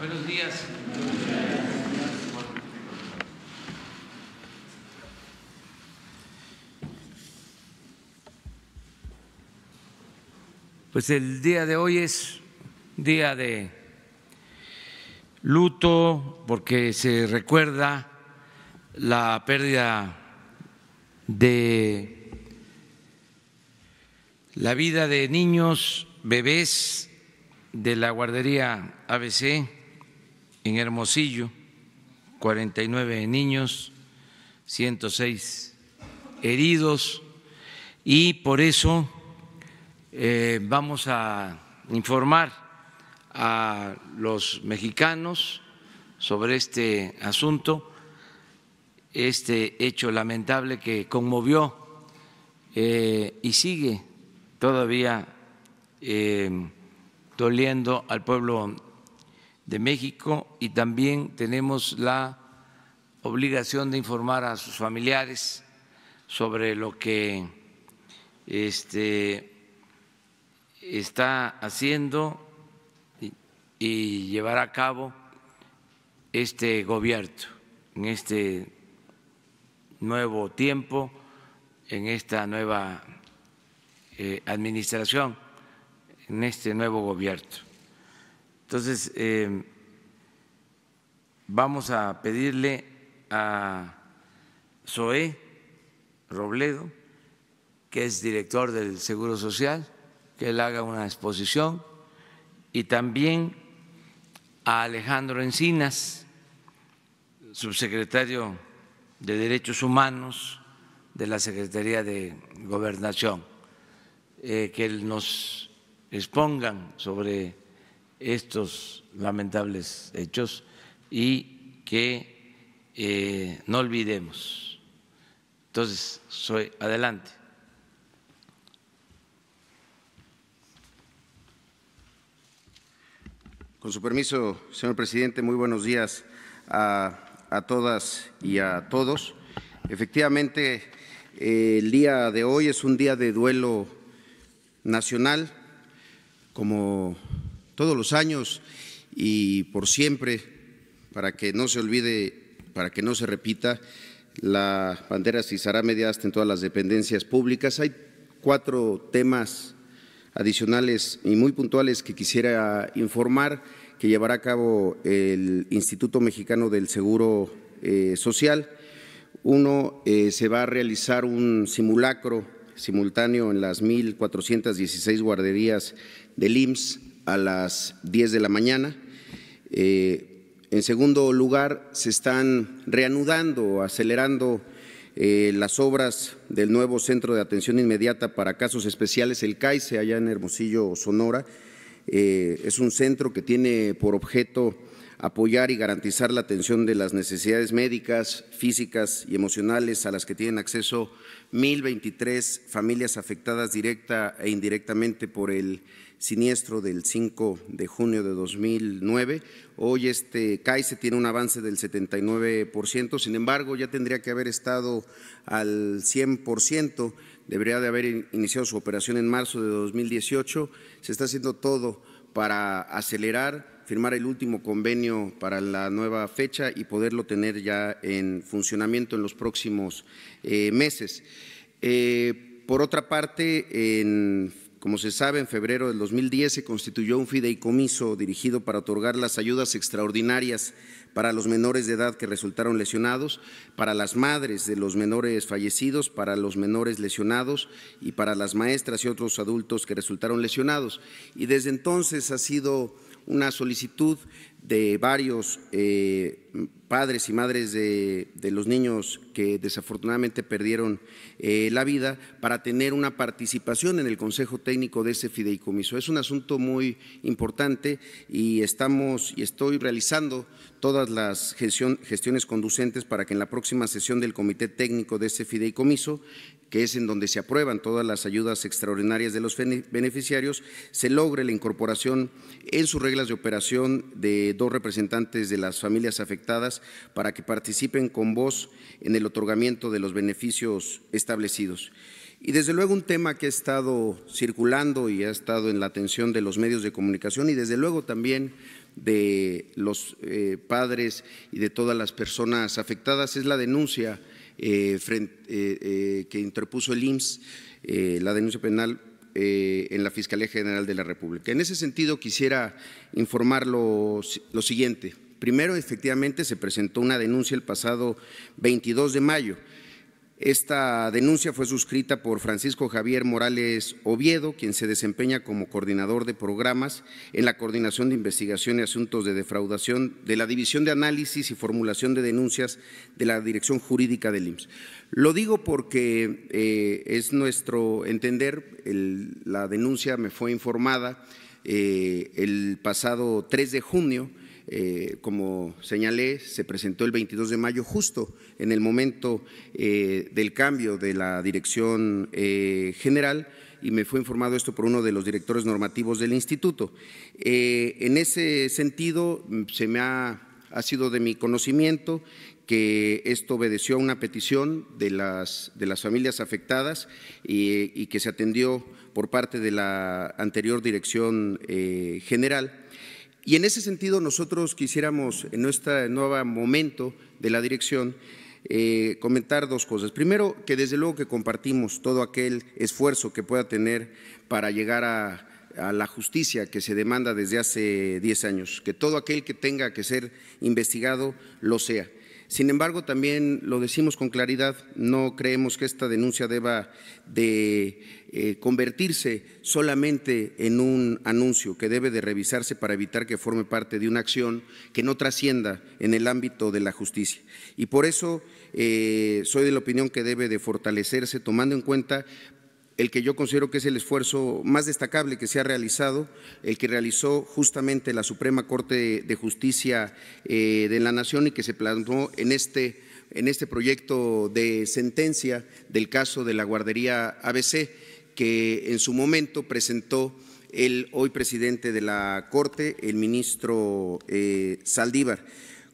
Buenos días. Pues el día de hoy es día de luto porque se recuerda la pérdida de la vida de niños, bebés de la guardería ABC en Hermosillo, 49 niños, 106 heridos y por eso eh, vamos a informar a los mexicanos sobre este asunto, este hecho lamentable que conmovió eh, y sigue todavía eh, doliendo al pueblo de México y también tenemos la obligación de informar a sus familiares sobre lo que este, está haciendo y, llevar llevará a cabo este gobierno en este nuevo tiempo, en esta nueva eh, administración, en este nuevo gobierno. Entonces, eh, vamos a pedirle a Zoé Robledo, que es director del Seguro Social, que él haga una exposición, y también a Alejandro Encinas, subsecretario de Derechos Humanos de la Secretaría de Gobernación, eh, que nos expongan sobre estos lamentables hechos y que eh, no olvidemos. Entonces, soy adelante. Con su permiso, señor presidente, muy buenos días a, todas y a todos. Efectivamente, el día de hoy es un día de duelo nacional, como todos los años y por siempre, para que no se olvide, para que no se repita, la bandera se izará media en todas las dependencias públicas. Hay cuatro temas adicionales y muy puntuales que quisiera informar que llevará a cabo el Instituto Mexicano del Seguro eh, Social. Uno, eh, se va a realizar un simulacro simultáneo en las 1.416 guarderías del IMSS a las 10 de la mañana. Eh, en segundo lugar, se están reanudando, acelerando eh, las obras del nuevo Centro de Atención Inmediata para Casos Especiales, el CAICE, allá en Hermosillo, Sonora. Eh, es un centro que tiene por objeto apoyar y garantizar la atención de las necesidades médicas, físicas y emocionales a las que tienen acceso 1.023 familias afectadas directa e indirectamente por el siniestro del 5 de junio de 2009. Hoy este CAICE tiene un avance del 79%, sin embargo ya tendría que haber estado al 100%, debería de haber iniciado su operación en marzo de 2018. Se está haciendo todo para acelerar firmar el último convenio para la nueva fecha y poderlo tener ya en funcionamiento en los próximos eh, meses. Eh, por otra parte, en como se sabe, en febrero del 2010 se constituyó un fideicomiso dirigido para otorgar las ayudas extraordinarias para los menores de edad que resultaron lesionados, para las madres de los menores fallecidos, para los menores lesionados y para las maestras y otros adultos que resultaron lesionados. Y desde entonces ha sido una solicitud de varios eh, padres y madres de, los niños que desafortunadamente perdieron eh, la vida para tener una participación en el Consejo Técnico de ese fideicomiso. Es un asunto muy importante y estamos y estoy realizando todas las gestión, gestiones conducentes para que en la próxima sesión del Comité Técnico de ese fideicomiso, que es en donde se aprueban todas las ayudas extraordinarias de los beneficiarios, se logre la incorporación en sus reglas de operación de dos representantes de las familias afectadas afectadas para que participen con voz en el otorgamiento de los beneficios establecidos. Y desde luego un tema que ha estado circulando y ha estado en la atención de los medios de comunicación y desde luego también de los eh, padres y de todas las personas afectadas es la denuncia eh, eh, que interpuso el IMSS, la denuncia penal en la Fiscalía General de la República. En ese sentido quisiera informar lo siguiente. Primero, efectivamente, se presentó una denuncia el pasado 22 de mayo. Esta denuncia fue suscrita por Francisco Javier Morales Oviedo, quien se desempeña como coordinador de programas en la Coordinación de Investigación y Asuntos de Defraudación de la División de Análisis y Formulación de Denuncias de la Dirección Jurídica del IMSS. Lo digo porque eh, es nuestro entender, la denuncia me fue informada eh, el pasado 3 de junio eh, como señalé, se presentó el 22 de mayo, justo en el momento eh, del cambio de la dirección eh, general y me fue informado esto por uno de los directores normativos del instituto. en ese sentido, se me ha, ha sido de mi conocimiento que esto obedeció a una petición de las, de las familias afectadas y, que se atendió por parte de la anterior dirección general y en ese sentido nosotros quisiéramos en este nuevo momento de la dirección eh, comentar dos cosas. Primero, que desde luego que compartimos todo aquel esfuerzo que pueda tener para llegar a, a la justicia que se demanda desde hace 10 años, que todo aquel que tenga que ser investigado lo sea. Sin embargo, también lo decimos con claridad, no creemos que esta denuncia deba de eh, convertirse solamente en un anuncio que debe de revisarse para evitar que forme parte de una acción que no trascienda en el ámbito de la justicia. Y por eso eh, soy de la opinión que debe de fortalecerse tomando en cuenta el que yo considero que es el esfuerzo más destacable que se ha realizado, el que realizó justamente la Suprema Corte de Justicia eh, de la Nación y que se plantó en este, en este proyecto de sentencia del caso de la guardería ABC, que en su momento presentó el hoy presidente de la Corte, el ministro eh, Saldívar.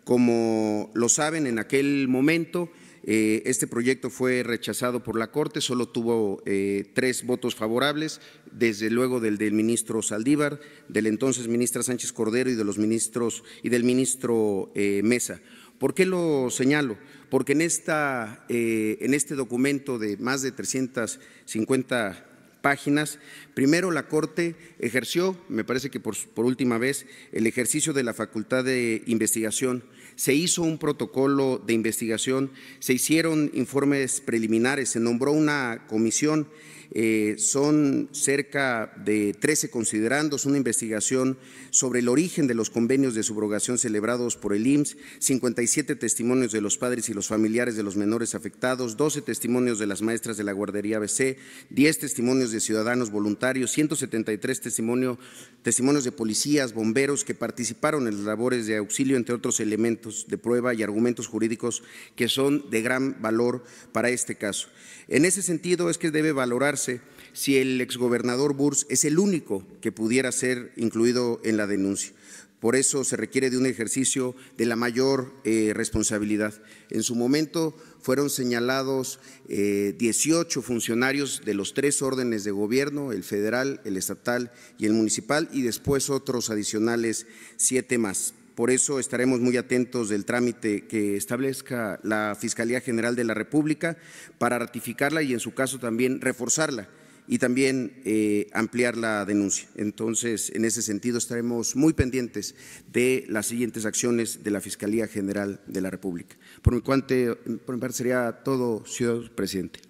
Como lo saben, en aquel momento eh, este proyecto fue rechazado por la Corte, solo tuvo eh, tres votos favorables, desde luego del del ministro Saldívar, del entonces ministra Sánchez Cordero y de los ministros y del ministro eh, Mesa. ¿Por qué lo señalo? Porque en, esta, en este documento de más de 350 páginas. Primero, la Corte ejerció, me parece que por, por última vez, el ejercicio de la facultad de investigación. Se hizo un protocolo de investigación, se hicieron informes preliminares, se nombró una comisión eh, son cerca de 13 considerandos, una investigación sobre el origen de los convenios de subrogación celebrados por el IMSS, 57 testimonios de los padres y los familiares de los menores afectados, 12 testimonios de las maestras de la guardería BC, 10 testimonios de ciudadanos voluntarios, 173 testimonio, testimonios de policías, bomberos que participaron en las labores de auxilio, entre otros elementos de prueba y argumentos jurídicos que son de gran valor para este caso. En ese sentido es que debe valorar si el exgobernador Burs es el único que pudiera ser incluido en la denuncia. Por eso se requiere de un ejercicio de la mayor eh, responsabilidad. En su momento fueron señalados 18 eh, funcionarios de los tres órdenes de gobierno, el federal, el estatal y el municipal, y después otros adicionales siete más. Por eso estaremos muy atentos del trámite que establezca la Fiscalía General de la República para ratificarla y en su caso también reforzarla y también eh, ampliar la denuncia. Entonces, en ese sentido, estaremos muy pendientes de las siguientes acciones de la Fiscalía General de la República. Por mi, cuante, por mi parte, sería todo, señor presidente.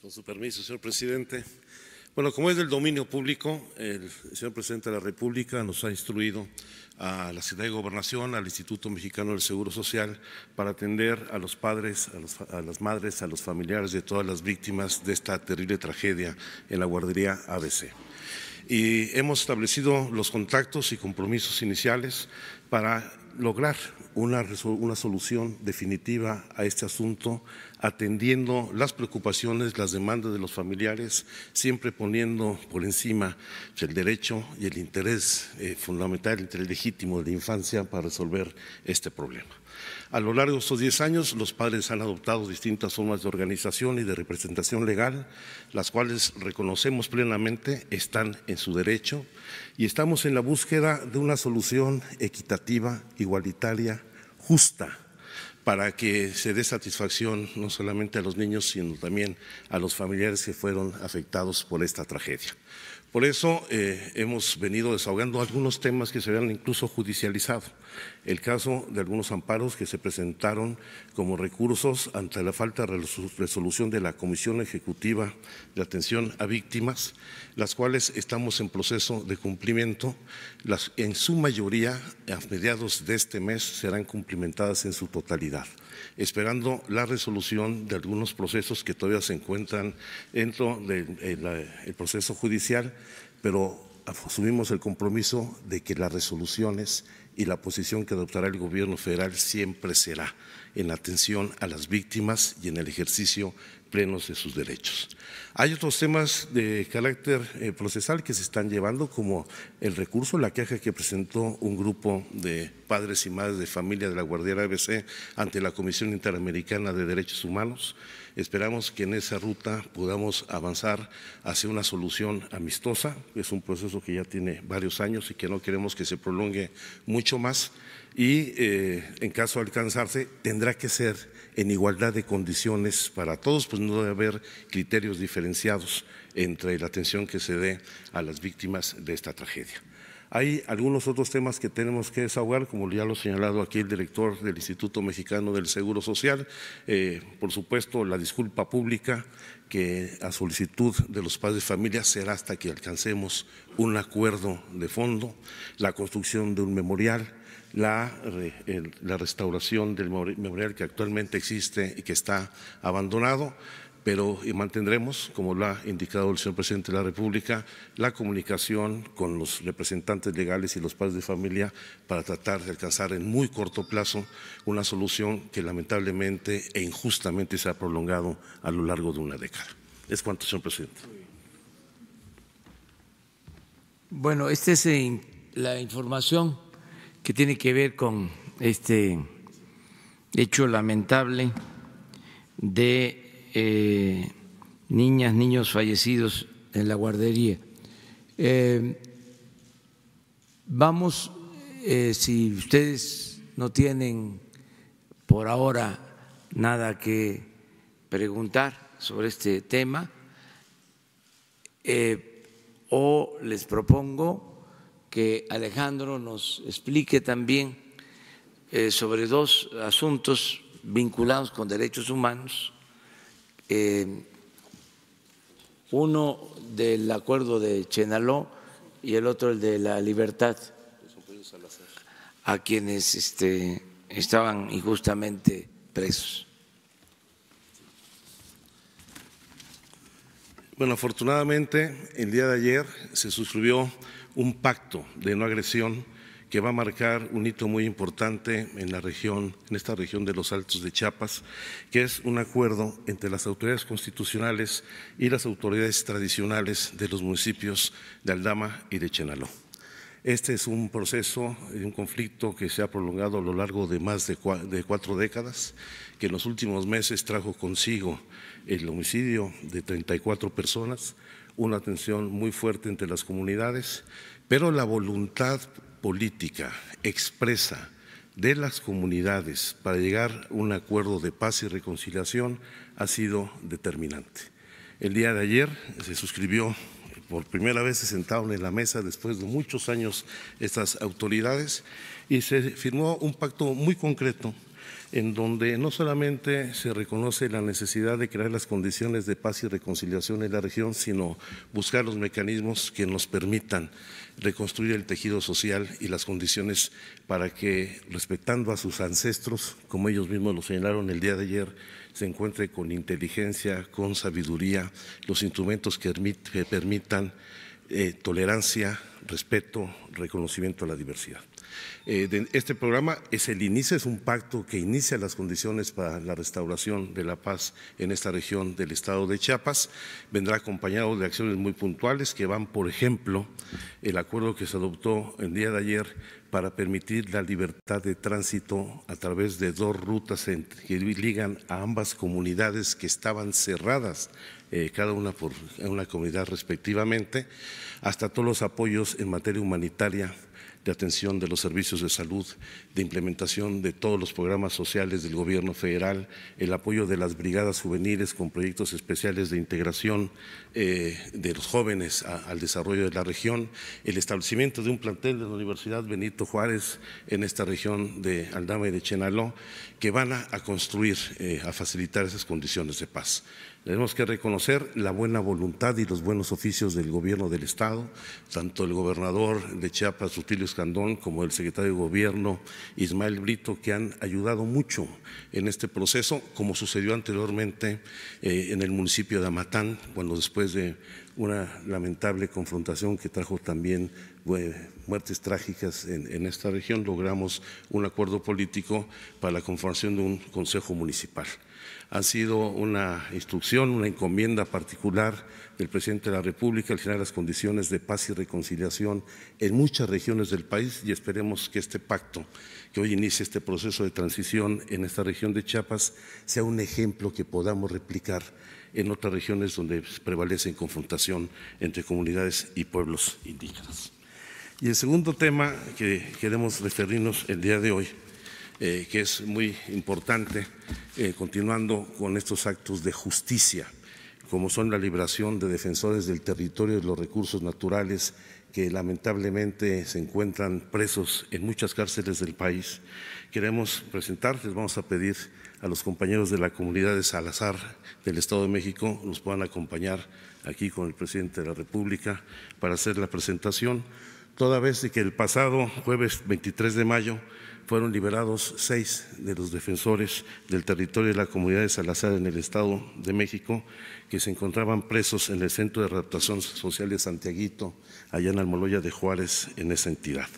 Con su permiso, señor presidente. Bueno, como es del dominio público, el señor presidente de la República nos ha instruido a la Ciudad de Gobernación, al Instituto Mexicano del Seguro Social, para atender a los padres, a, las madres, a los familiares de todas las víctimas de esta terrible tragedia en la guardería ABC. Y hemos establecido los contactos y compromisos iniciales para lograr una, una solución definitiva a este asunto atendiendo las preocupaciones, las demandas de los familiares, siempre poniendo por encima el derecho y el interés eh, fundamental, el interés legítimo de la infancia para resolver este problema. A lo largo de estos 10 años, los padres han adoptado distintas formas de organización y de representación legal, las cuales reconocemos plenamente están en su derecho y estamos en la búsqueda de una solución equitativa, igualitaria, justa para que se dé satisfacción no solamente a los niños, sino también a los familiares que fueron afectados por esta tragedia. Por eso eh, hemos venido desahogando algunos temas que se habían incluso judicializado el caso de algunos amparos que se presentaron como recursos ante la falta de resolución de la Comisión Ejecutiva de Atención a Víctimas, las cuales estamos en proceso de cumplimiento. en su mayoría, a mediados de este mes, serán cumplimentadas en su totalidad, esperando la resolución de algunos procesos que todavía se encuentran dentro del proceso judicial, pero asumimos el compromiso de que las resoluciones y la posición que adoptará el gobierno federal siempre será en atención a las víctimas y en el ejercicio plenos de sus derechos. Hay otros temas de carácter eh, procesal que se están llevando, como el recurso, la queja que presentó un grupo de padres y madres de familia de la Guardiana ABC ante la Comisión Interamericana de Derechos Humanos. Esperamos que en esa ruta podamos avanzar hacia una solución amistosa. Es un proceso que ya tiene varios años y que no queremos que se prolongue mucho más. Y eh, en caso de alcanzarse, tendrá que ser en igualdad de condiciones para todos, pues no debe haber criterios diferenciados entre la atención que se dé a las víctimas de esta tragedia. Hay algunos otros temas que tenemos que desahogar, como ya lo ha señalado aquí el director del Instituto Mexicano del Seguro Social, eh, por supuesto la disculpa pública que a solicitud de los padres de familias será hasta que alcancemos un acuerdo de fondo, la construcción de un memorial, la, restauración del memorial que actualmente existe y que está abandonado pero eh, mantendremos, como lo ha indicado el señor presidente de la República, la comunicación con los representantes legales y los padres de familia para tratar de alcanzar en muy corto plazo una solución que lamentablemente e injustamente se ha prolongado a lo largo de una década. Es cuanto, señor presidente. Bueno, esta es eh, la información que tiene que ver con este hecho lamentable de eh, niñas, niños fallecidos en la guardería. Eh, vamos, eh, si ustedes no tienen por ahora nada que preguntar sobre este tema, o les propongo que Alejandro nos explique también eh, sobre dos asuntos vinculados con derechos humanos. Eh, uno del acuerdo de Chenaló y el otro el de la libertad a quienes este, estaban injustamente presos. Bueno, afortunadamente el día de ayer se suscribió un pacto de no agresión que va a marcar un hito muy importante en la región, en esta región de los Altos de Chiapas, que es un acuerdo entre las autoridades constitucionales y las autoridades tradicionales de los municipios de Aldama y de Chenaló. Este es un proceso, un conflicto que se ha prolongado a lo largo de más de cuatro décadas, que en los últimos meses trajo consigo el homicidio de 34 personas, una tensión muy fuerte entre las comunidades, pero la voluntad política expresa de las comunidades para llegar a un acuerdo de paz y reconciliación ha sido determinante. El día de ayer se suscribió por primera vez se sentaron en la mesa después de muchos años estas autoridades y se firmó un pacto muy concreto en donde no solamente se reconoce la necesidad de crear las condiciones de paz y reconciliación en la región, sino buscar los mecanismos que nos permitan reconstruir el tejido social y las condiciones para que, respetando a sus ancestros, como ellos mismos lo señalaron el día de ayer, se encuentre con inteligencia, con sabiduría, los instrumentos que permitan eh, tolerancia, respeto, reconocimiento a la diversidad. Eh, este programa es el inicio, es un pacto que inicia las condiciones para la restauración de la paz en esta región del estado de Chiapas. Vendrá acompañado de acciones muy puntuales que van, por ejemplo, el acuerdo que se adoptó el día de ayer para permitir la libertad de tránsito a través de dos rutas que ligan a ambas comunidades que estaban cerradas eh, cada una por una comunidad respectivamente, hasta todos los apoyos en materia humanitaria de atención de los servicios de salud, de implementación de todos los programas sociales del gobierno federal, el apoyo de las brigadas juveniles con proyectos especiales de integración, eh, de los jóvenes al desarrollo de la región, el establecimiento de un plantel de la Universidad Benito Juárez en esta región de Aldama y de Chenaló, que van a, construir, eh, a facilitar esas condiciones de paz. Tenemos que reconocer la buena voluntad y los buenos oficios del gobierno del Estado, tanto el gobernador de Chiapas, Rutilio Escandón, como el secretario de gobierno, Ismael Brito, que han ayudado mucho en este proceso, como sucedió anteriormente eh, en el municipio de Amatán, cuando después después de una lamentable confrontación que trajo también eh, muertes trágicas en, en, esta región, logramos un acuerdo político para la conformación de un consejo municipal. Ha sido una instrucción, una encomienda particular del presidente de la República al generar las condiciones de paz y reconciliación en muchas regiones del país y esperemos que este pacto que hoy inicia este proceso de transición en esta región de Chiapas sea un ejemplo que podamos replicar en otras regiones donde prevalece confrontación entre comunidades y pueblos indígenas. Y el segundo tema que queremos referirnos el día de hoy, eh, que es muy importante, eh, continuando con estos actos de justicia, como son la liberación de defensores del territorio y los recursos naturales que lamentablemente se encuentran presos en muchas cárceles del país, queremos presentar, les vamos a pedir a los compañeros de la comunidad de Salazar del Estado de México nos puedan acompañar aquí con el presidente de la República para hacer la presentación, toda vez que el pasado jueves 23 de mayo fueron liberados seis de los defensores del territorio de la comunidad de Salazar en el Estado de México, que se encontraban presos en el Centro de Adaptación Social de Santiaguito, allá en Almoloya de Juárez, en esa entidad.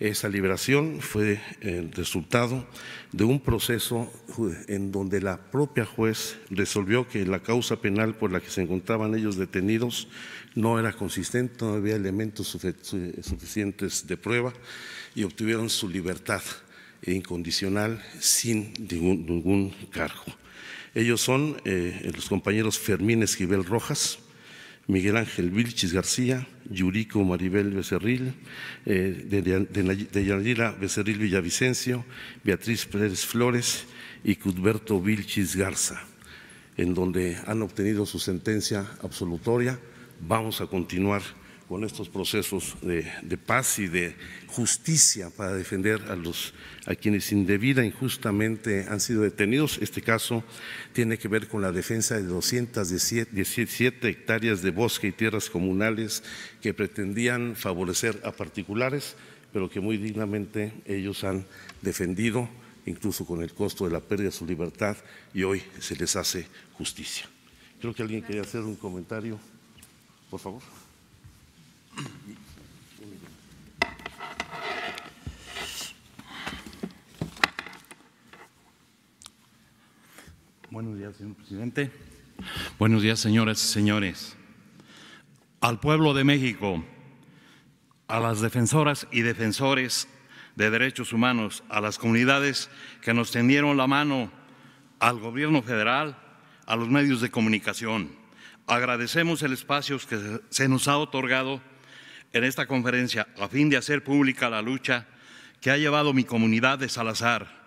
Esa liberación fue el resultado de un proceso eh, en donde la propia juez resolvió que la causa penal por la que se encontraban ellos detenidos no era consistente, no había elementos suficientes de prueba y obtuvieron su libertad incondicional sin ningún, cargo. Ellos son eh, los compañeros Fermín Esquivel Rojas, Miguel Ángel Vilchis García, Yurico Maribel Becerril, eh, Becerril Villavicencio, Beatriz Pérez Flores y Cudberto Vilchis Garza, en donde han obtenido su sentencia absolutoria. Vamos a continuar con estos procesos de, paz y de justicia para defender a los a quienes indebida e injustamente han sido detenidos. Este caso tiene que ver con la defensa de 217 hectáreas de bosque y tierras comunales que pretendían favorecer a particulares, pero que muy dignamente ellos han defendido, incluso con el costo de la pérdida de su libertad, y hoy se les hace justicia. Creo que alguien quería hacer un comentario, por favor. Buenos días, señor presidente. Buenos días, señoras y señores. Al pueblo de México, a las defensoras y defensores de derechos humanos, a las comunidades que nos tendieron la mano, al gobierno federal, a los medios de comunicación. Agradecemos el espacio que se nos ha otorgado en esta conferencia a fin de hacer pública la lucha que ha llevado mi comunidad de Salazar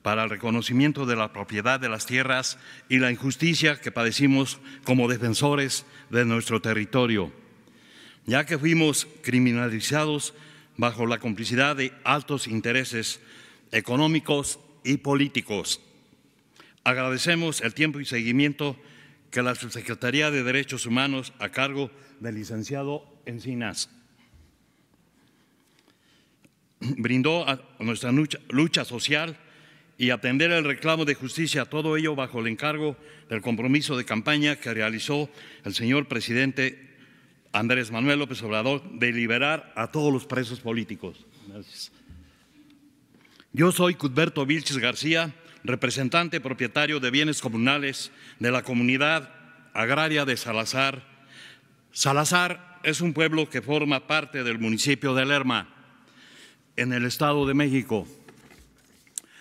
para el reconocimiento de la propiedad de las tierras y la injusticia que padecimos como defensores de nuestro territorio, ya que fuimos criminalizados bajo la complicidad de altos intereses económicos y políticos. Agradecemos el tiempo y seguimiento que la Subsecretaría de Derechos Humanos a cargo del licenciado Encinas brindó a nuestra lucha, social y atender el reclamo de justicia, todo ello bajo el encargo del compromiso de campaña que realizó el señor presidente Andrés Manuel López Obrador de liberar a todos los presos políticos. Yo soy Cudberto Vilches García, representante propietario de bienes comunales de la comunidad agraria de Salazar. Salazar es un pueblo que forma parte del municipio de Lerma en el Estado de México.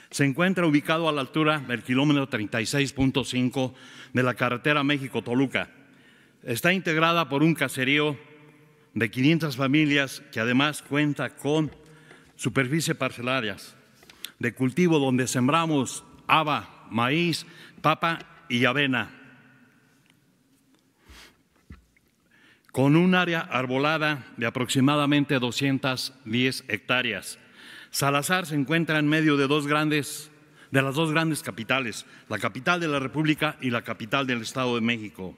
Se encuentra ubicado a la altura del kilómetro 36.5 de la carretera México-Toluca. Está integrada por un caserío de 500 familias que además cuenta con superficie parcelarias de cultivo donde sembramos haba, maíz, papa y avena. con un área arbolada de aproximadamente 210 hectáreas. Salazar se encuentra en medio de de las dos grandes capitales, la capital de la República y la capital del Estado de México.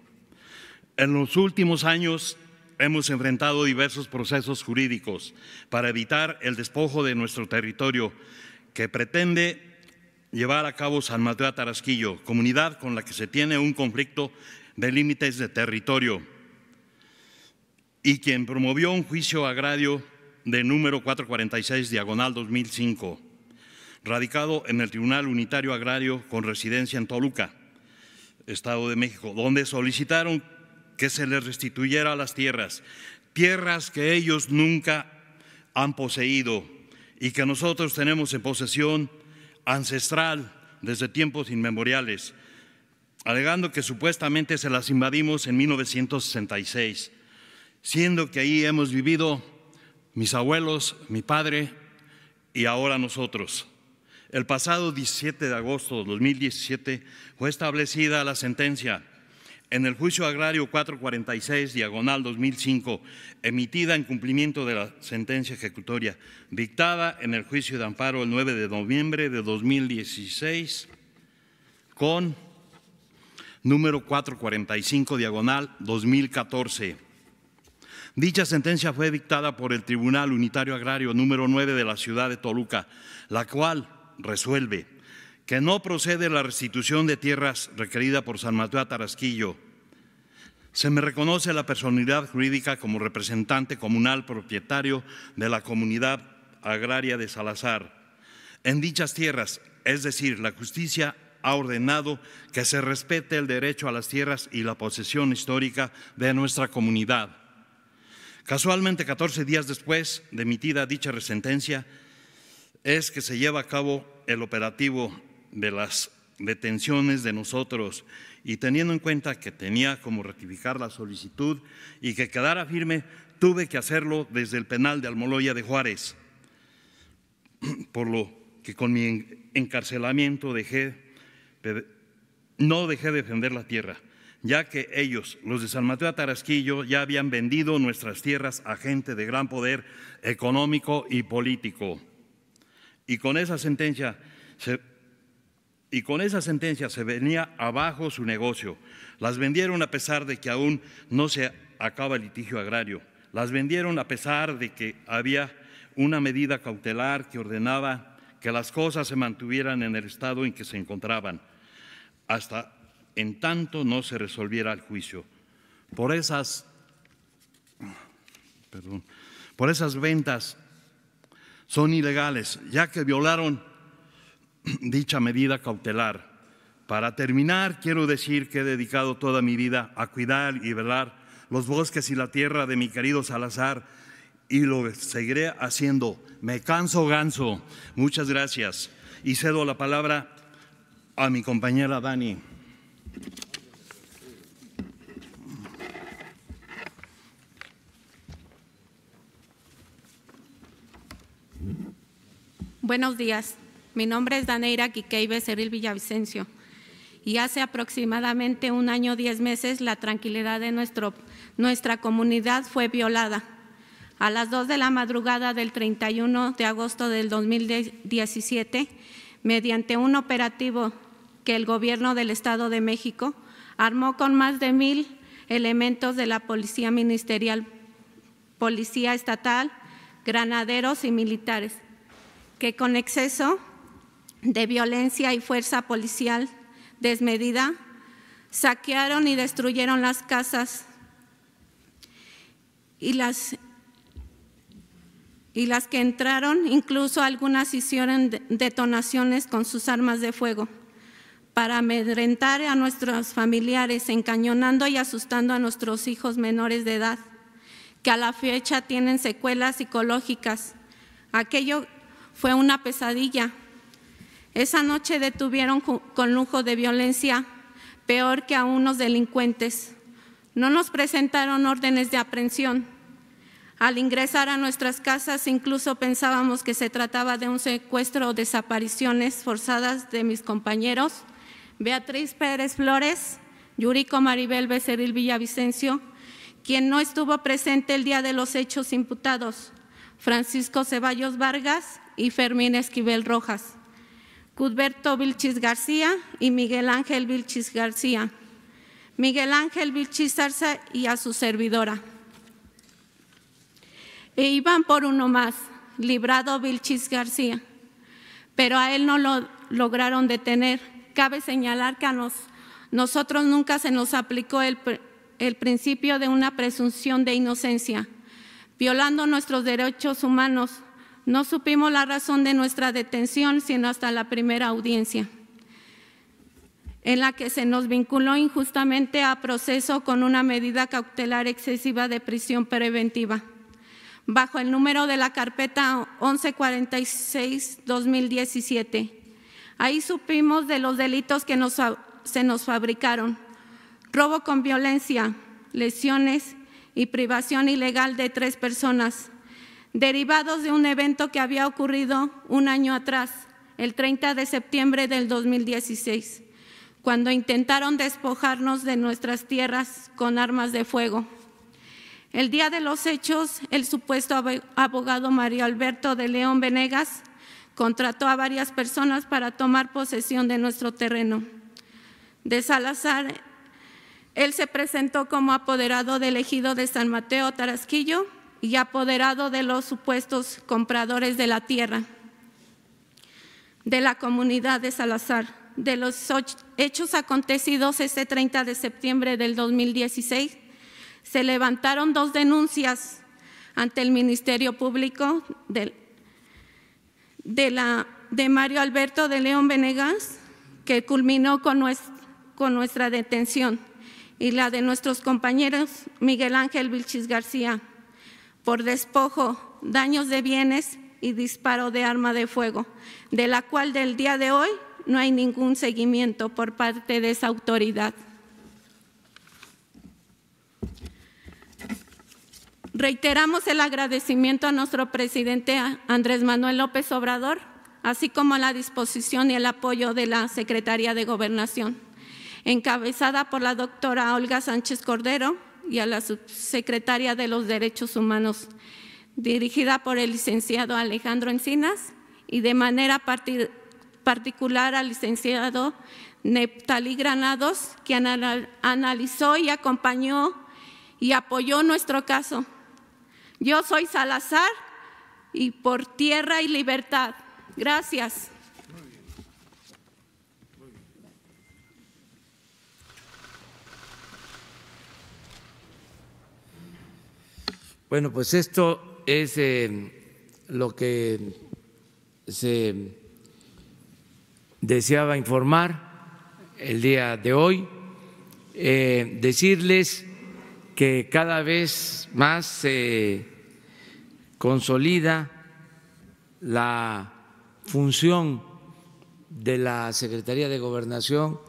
En los últimos años hemos enfrentado diversos procesos jurídicos para evitar el despojo de nuestro territorio que pretende llevar a cabo San Mateo Tarasquillo, comunidad con la que se tiene un conflicto de límites de territorio y quien promovió un juicio agrario de número 446, diagonal 2005, radicado en el Tribunal Unitario Agrario con residencia en Toluca, Estado de México, donde solicitaron que se les restituyera las tierras, tierras que ellos nunca han poseído y que nosotros tenemos en posesión ancestral desde tiempos inmemoriales, alegando que supuestamente se las invadimos en 1966 siendo que ahí hemos vivido mis abuelos, mi padre y ahora nosotros. El pasado 17 de agosto de 2017 fue establecida la sentencia en el juicio agrario 446, diagonal 2005, emitida en cumplimiento de la sentencia ejecutoria, dictada en el juicio de amparo el 9 de noviembre de 2016, con número 445, diagonal 2014 Dicha sentencia fue dictada por el Tribunal Unitario Agrario número 9 de la ciudad de Toluca, la cual resuelve que no procede la restitución de tierras requerida por San Mateo Tarasquillo. Se me reconoce la personalidad jurídica como representante comunal propietario de la comunidad agraria de Salazar. En dichas tierras, es decir, la justicia ha ordenado que se respete el derecho a las tierras y la posesión histórica de nuestra comunidad Casualmente, 14 días después de emitida dicha resentencia, es que se lleva a cabo el operativo de las detenciones de nosotros y teniendo en cuenta que tenía como ratificar la solicitud y que quedara firme, tuve que hacerlo desde el penal de Almoloya de Juárez, por lo que con mi encarcelamiento dejé, no dejé defender la tierra ya que ellos, los de San Mateo Tarasquillo, ya habían vendido nuestras tierras a gente de gran poder económico y político. Y con esa sentencia se, y con esa sentencia se venía abajo su negocio. Las vendieron a pesar de que aún no se acaba el litigio agrario. Las vendieron a pesar de que había una medida cautelar que ordenaba que las cosas se mantuvieran en el estado en que se encontraban. Hasta en tanto no se resolviera el juicio. Por esas, por esas ventas son ilegales, ya que violaron dicha medida cautelar. Para terminar, quiero decir que he dedicado toda mi vida a cuidar y velar los bosques y la tierra de mi querido Salazar y lo seguiré haciendo. Me canso ganso. Muchas gracias. Y cedo la palabra a mi compañera Dani. Buenos días. Mi nombre es Daneira Quiquei Becerril Villavicencio y hace aproximadamente un año diez meses la tranquilidad de nuestro, nuestra comunidad fue violada. A las dos de la madrugada del 31 de agosto del 2017, mediante un operativo que el gobierno del Estado de México armó con más de mil elementos de la Policía Ministerial, Policía Estatal, granaderos y militares, que con exceso de violencia y fuerza policial desmedida saquearon y destruyeron las casas y las, y las que entraron, incluso algunas hicieron detonaciones con sus armas de fuego para amedrentar a nuestros familiares, encañonando y asustando a nuestros hijos menores de edad, que a la fecha tienen secuelas psicológicas. Aquello fue una pesadilla. Esa noche detuvieron con lujo de violencia, peor que a unos delincuentes. No nos presentaron órdenes de aprehensión. Al ingresar a nuestras casas incluso pensábamos que se trataba de un secuestro o desapariciones forzadas de mis compañeros Beatriz Pérez Flores, Yurico Maribel Becerril Villavicencio, quien no estuvo presente el día de los hechos imputados, Francisco Ceballos Vargas y Fermín Esquivel Rojas, Cudberto Vilchis García y Miguel Ángel Vilchis García, Miguel Ángel Vilchis Zarza y a su servidora. E iban por uno más, Librado Vilchis García, pero a él no lo lograron detener Cabe señalar que a nosotros nunca se nos aplicó el, el principio de una presunción de inocencia, violando nuestros derechos humanos. No supimos la razón de nuestra detención, sino hasta la primera audiencia, en la que se nos vinculó injustamente a proceso con una medida cautelar excesiva de prisión preventiva, bajo el número de la carpeta 1146-2017 Ahí supimos de los delitos que se nos fabricaron. Robo con violencia, lesiones y privación ilegal de tres personas, derivados de un evento que había ocurrido un año atrás, el 30 de septiembre del 2016, cuando intentaron despojarnos de nuestras tierras con armas de fuego. El día de los hechos, el supuesto abogado Mario Alberto de León Venegas Contrató a varias personas para tomar posesión de nuestro terreno. De Salazar, él se presentó como apoderado del ejido de San Mateo Tarasquillo y apoderado de los supuestos compradores de la tierra de la comunidad de Salazar. De los hechos acontecidos este 30 de septiembre del 2016, se levantaron dos denuncias ante el Ministerio Público del de, la, de Mario Alberto de León Venegas, que culminó con, con nuestra detención, y la de nuestros compañeros Miguel Ángel Vilchis García, por despojo, daños de bienes y disparo de arma de fuego, de la cual del día de hoy no hay ningún seguimiento por parte de esa autoridad. Reiteramos el agradecimiento a nuestro presidente Andrés Manuel López Obrador, así como la disposición y el apoyo de la Secretaría de Gobernación, encabezada por la doctora Olga Sánchez Cordero y a la subsecretaria de los Derechos Humanos, dirigida por el licenciado Alejandro Encinas y de manera particular al licenciado Neptalí Granados, quien analizó y acompañó y apoyó nuestro caso yo soy Salazar y por tierra y libertad. Gracias. Bueno, pues esto es eh, lo que se deseaba informar el día de hoy. Eh, decirles que cada vez más se consolida la función de la Secretaría de Gobernación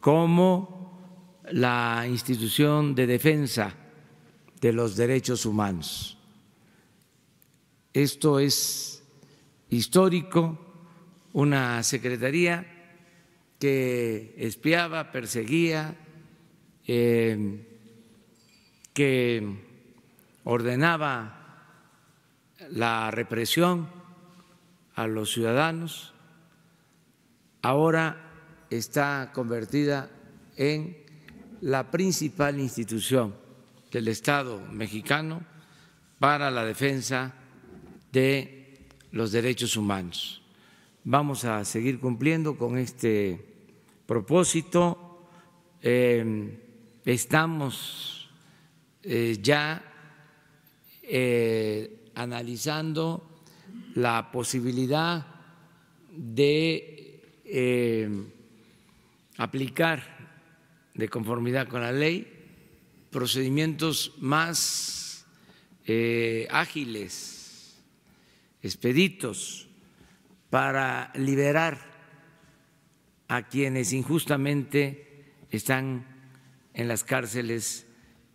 como la institución de defensa de los derechos humanos. Esto es histórico, una secretaría que espiaba, perseguía, eh, que ordenaba la represión a los ciudadanos, ahora está convertida en la principal institución del Estado mexicano para la defensa de los derechos humanos. Vamos a seguir cumpliendo con este propósito. Eh, estamos eh, ya eh, analizando la posibilidad de eh, aplicar de conformidad con la ley procedimientos más ágiles, expeditos, para liberar a quienes injustamente están en las cárceles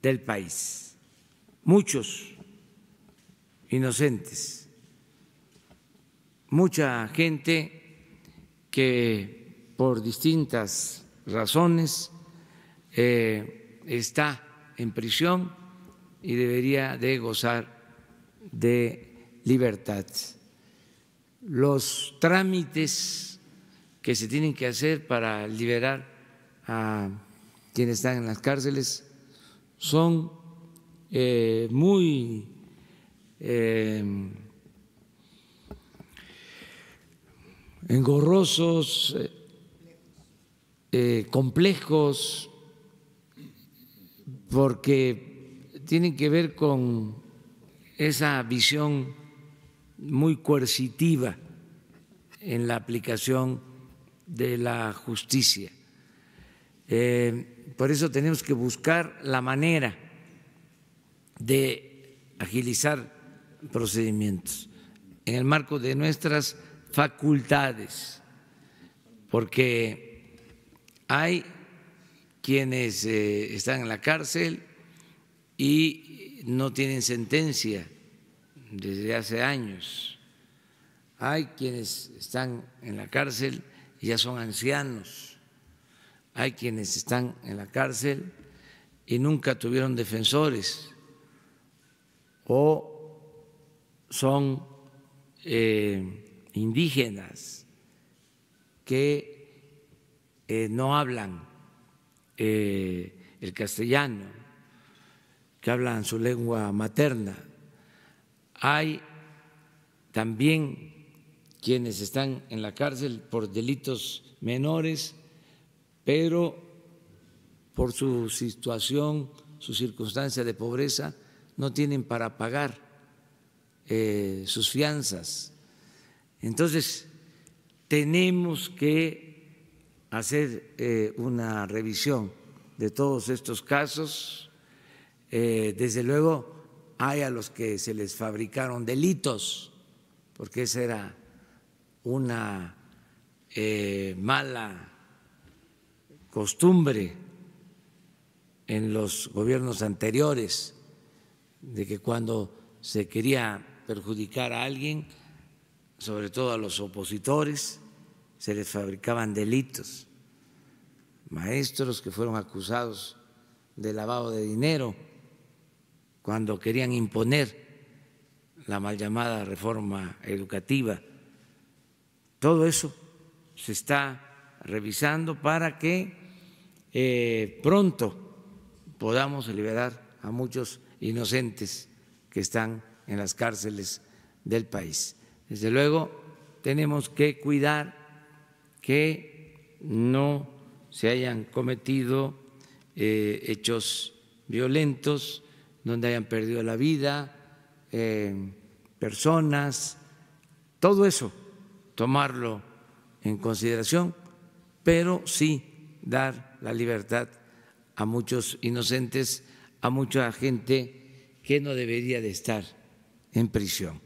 del país. Muchos inocentes, mucha gente que por distintas razones eh, está en prisión y debería de gozar de libertad. Los trámites que se tienen que hacer para liberar a quienes están en las cárceles son eh, muy eh, engorrosos, eh, complejos, porque tienen que ver con esa visión muy coercitiva en la aplicación de la justicia por eso tenemos que buscar la manera de agilizar procedimientos en el marco de nuestras facultades, porque hay quienes eh, están en la cárcel y no tienen sentencia desde hace años. Hay quienes están en la cárcel y ya son ancianos hay quienes están en la cárcel y nunca tuvieron defensores o son eh, indígenas que eh, no hablan eh, el castellano, que hablan su lengua materna. Hay también quienes están en la cárcel por delitos menores pero por su situación, su circunstancia de pobreza, no tienen para pagar eh, sus fianzas. Entonces, tenemos que hacer eh, una revisión de todos estos casos. Eh, desde luego, hay a los que se les fabricaron delitos, porque esa era una mala costumbre en los gobiernos anteriores de que cuando se quería perjudicar a alguien, sobre todo a los opositores, se les fabricaban delitos, maestros que fueron acusados de lavado de dinero cuando querían imponer la mal llamada reforma educativa. Todo eso se está revisando para que eh, pronto podamos liberar a muchos inocentes que están en las cárceles del país. Desde luego, tenemos que cuidar que no se hayan cometido eh, hechos violentos, donde hayan perdido la vida, eh, personas, todo eso, tomarlo en consideración, pero sí dar la libertad a muchos inocentes, a mucha gente que no debería de estar en prisión.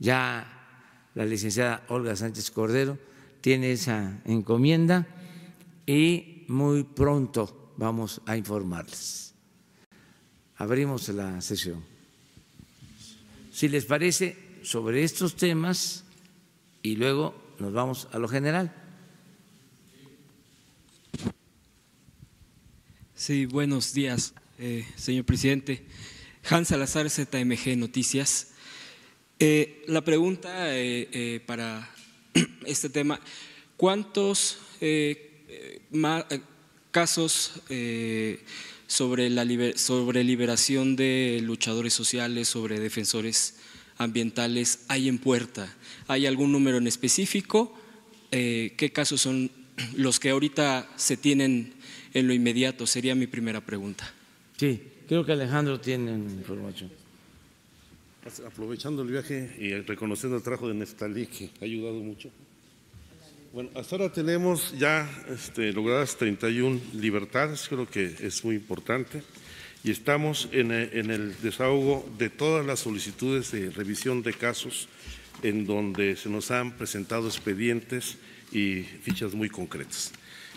Ya la licenciada Olga Sánchez Cordero tiene esa encomienda y muy pronto vamos a informarles. Abrimos la sesión. Si les parece, sobre estos temas y luego nos vamos a lo general. Sí, buenos días, eh, señor presidente. Hans Salazar, ZMG Noticias. Eh, la pregunta eh, para este tema, ¿cuántos casos sobre, la sobre liberación de luchadores sociales, sobre defensores ambientales hay en puerta? ¿Hay algún número en específico? ¿Qué casos son los que ahorita se tienen en lo inmediato? Sería mi primera pregunta. Sí, creo que Alejandro tiene información. Pues, aprovechando el viaje y reconociendo el trabajo de Nestalí, que ha ayudado mucho. Bueno, hasta ahora tenemos ya este, logradas 31 libertades, creo que es muy importante, y estamos en, eh, en el desahogo de todas las solicitudes de revisión de casos en donde se nos han presentado expedientes y fichas muy concretas.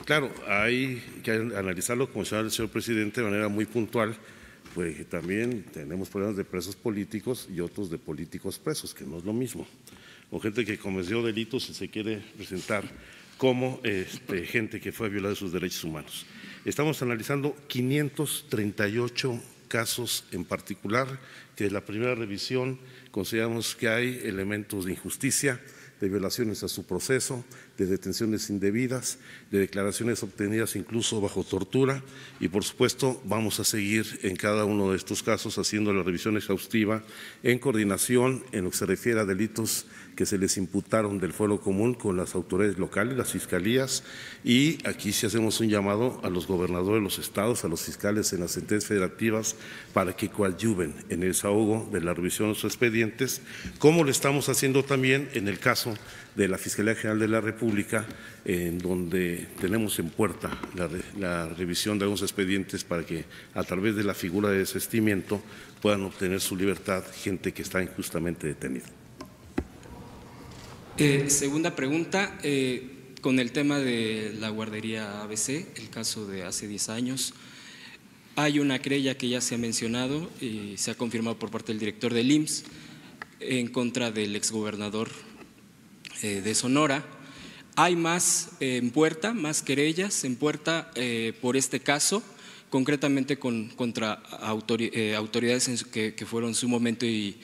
Claro, hay que analizarlo, como decía el señor presidente, de manera muy puntual, porque pues, también tenemos problemas de presos políticos y otros de políticos presos, que no es lo mismo, o gente que cometió delitos y se quiere presentar como este, gente que fue violada de sus derechos humanos. Estamos analizando 538 casos en particular, que en la primera revisión, consideramos que hay elementos de injusticia, de violaciones a su proceso, de detenciones indebidas, de declaraciones obtenidas incluso bajo tortura y por supuesto vamos a seguir en cada uno de estos casos haciendo la revisión exhaustiva en coordinación en lo que se refiere a delitos que se les imputaron del fuero común con las autoridades locales, las fiscalías, y aquí sí hacemos un llamado a los gobernadores de los estados, a los fiscales en las entidades federativas, para que coadyuven en el desahogo de la revisión de sus expedientes, como lo estamos haciendo también en el caso de la Fiscalía General de la República, en donde tenemos en puerta la, la revisión de algunos expedientes para que a través de la figura de desestimiento puedan obtener su libertad gente que está injustamente detenida. Eh, segunda pregunta, eh, con el tema de la guardería ABC, el caso de hace 10 años. Hay una querella que ya se ha mencionado y se ha confirmado por parte del director del IMSS en contra del exgobernador eh, de Sonora. Hay más en puerta, más querellas en puerta por este caso concretamente contra autoridades que, fueron en su momento y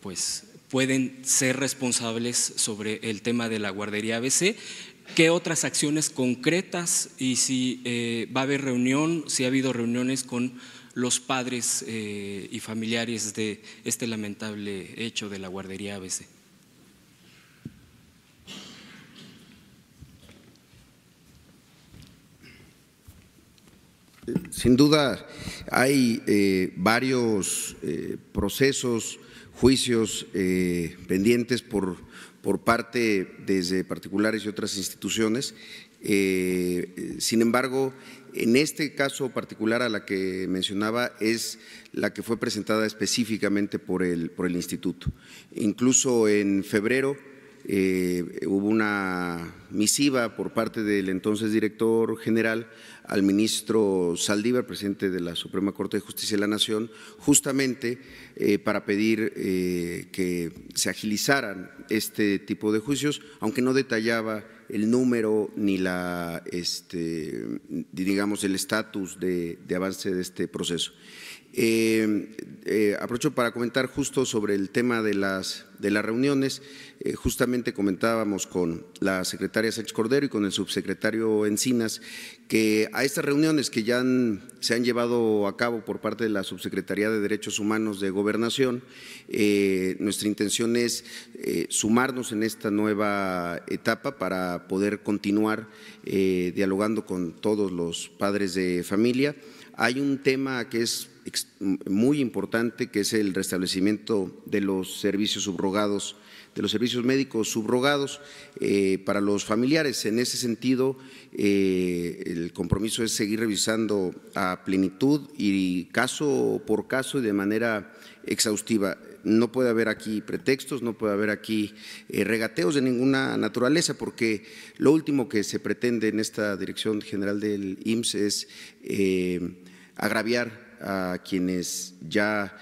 pues pueden ser responsables sobre el tema de la guardería ABC. ¿Qué otras acciones concretas y si eh, va a haber reunión, si ha habido reuniones con los padres eh, y familiares de este lamentable hecho de la guardería ABC? Sin duda hay eh, varios procesos juicios eh, pendientes por, por parte desde particulares y otras instituciones. Eh, sin embargo, en este caso particular a la que mencionaba es la que fue presentada específicamente por el, por el instituto. Incluso en febrero eh, hubo una misiva por parte del entonces director general al ministro Saldívar, presidente de la Suprema Corte de Justicia de la Nación, justamente eh, para pedir eh, que se agilizaran este tipo de juicios, aunque no detallaba el número ni la, este, digamos, el estatus de avance de este proceso. Eh, eh, aprovecho para comentar justo sobre el tema de las, de las reuniones. Eh, justamente comentábamos con la secretaria Sánchez Cordero y con el subsecretario Encinas que a estas reuniones que ya se han llevado a cabo por parte de la Subsecretaría de Derechos Humanos de Gobernación, eh, nuestra intención es sumarnos en esta nueva etapa para poder continuar dialogando con todos los padres de familia. Hay un tema que es muy importante, que es el restablecimiento de los servicios subrogados, de los servicios médicos subrogados eh, para los familiares. En ese sentido, eh, el compromiso es seguir revisando a plenitud y caso por caso y de manera exhaustiva. No puede haber aquí pretextos, no puede haber aquí eh, regateos de ninguna naturaleza, porque lo último que se pretende en esta Dirección General del IMSS es agraviar a quienes ya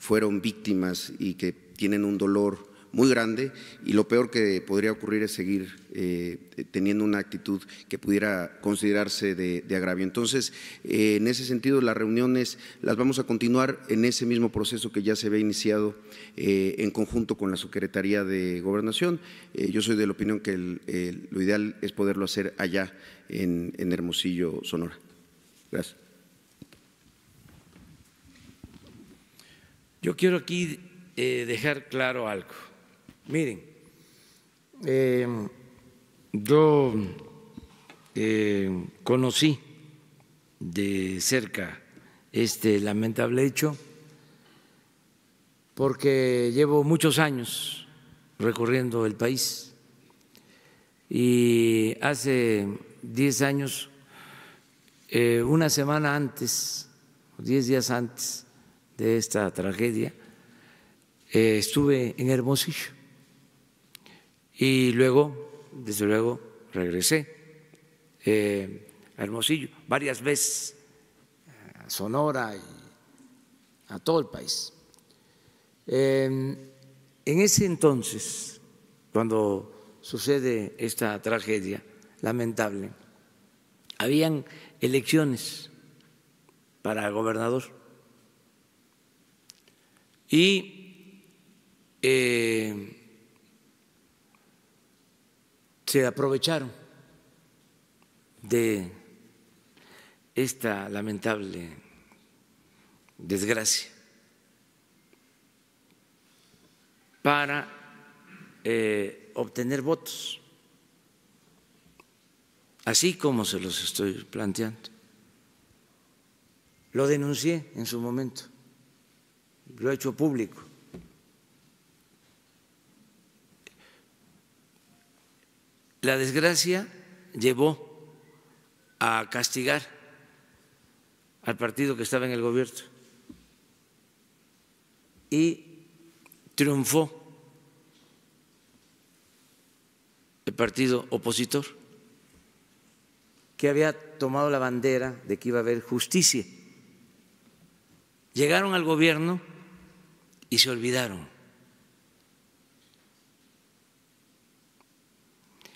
fueron víctimas y que tienen un dolor muy grande y lo peor que podría ocurrir es seguir eh, teniendo una actitud que pudiera considerarse de, de agravio. Entonces, eh, en ese sentido, las reuniones las vamos a continuar en ese mismo proceso que ya se ve iniciado eh, en conjunto con la Secretaría de Gobernación. yo soy de la opinión que lo ideal es poderlo hacer allá en, en Hermosillo, Sonora. Gracias. Yo quiero aquí eh, dejar claro algo. Miren, em, yo em, conocí de cerca este lamentable hecho porque llevo muchos años recorriendo el país y hace 10 años, eh, una semana antes, 10 días antes, de esta tragedia, eh, estuve en Hermosillo y luego, desde luego, regresé eh, a Hermosillo varias veces, a Sonora y a todo el país. Em, en ese entonces, cuando sucede esta tragedia lamentable, habían elecciones para gobernador y eh, se aprovecharon de esta lamentable desgracia para eh, obtener votos, así como se los estoy planteando. Lo denuncié en su momento lo ha hecho público. La desgracia llevó a castigar al partido que estaba en el gobierno y triunfó el partido opositor, que había tomado la bandera de que iba a haber justicia. Llegaron al gobierno y se olvidaron.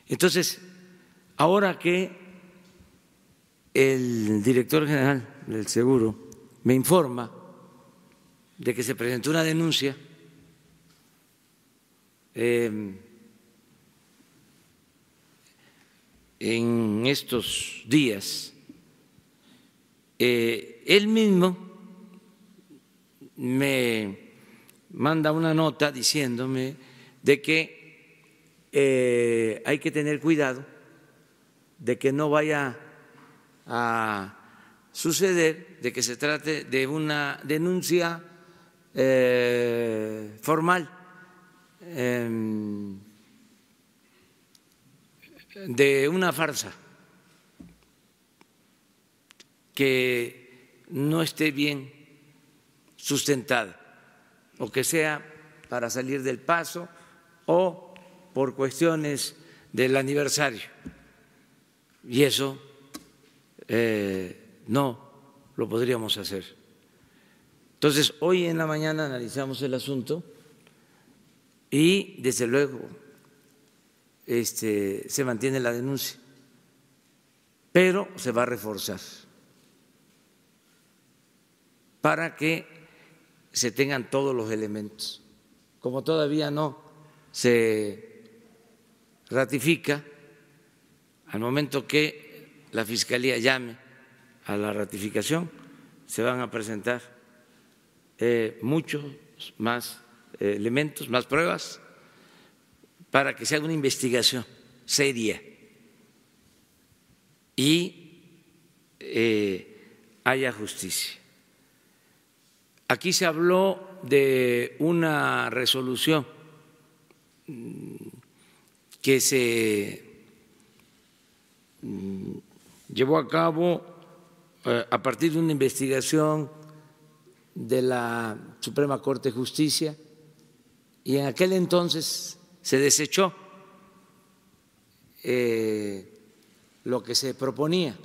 Entonces, ahora que el director general del seguro me informa de que se presentó una denuncia em, en estos días, eh, él mismo me manda una nota diciéndome de que eh, hay que tener cuidado de que no vaya a suceder de que se trate de una denuncia eh, formal em, de una farsa que no esté bien sustentada o que sea para salir del paso o por cuestiones del aniversario. Y eso eh, no lo podríamos hacer. Entonces, hoy en la mañana analizamos el asunto y, desde luego, este, se mantiene la denuncia, pero se va a reforzar para que se tengan todos los elementos. Como todavía no se ratifica, al momento que la Fiscalía llame a la ratificación, se van a presentar eh, muchos más eh, elementos, más pruebas, para que se haga una investigación seria y eh, haya justicia. Aquí se habló de una resolución que se mm, llevó a cabo eh, a partir de una investigación de la Suprema Corte de Justicia y en aquel entonces se desechó eh, lo que se proponía.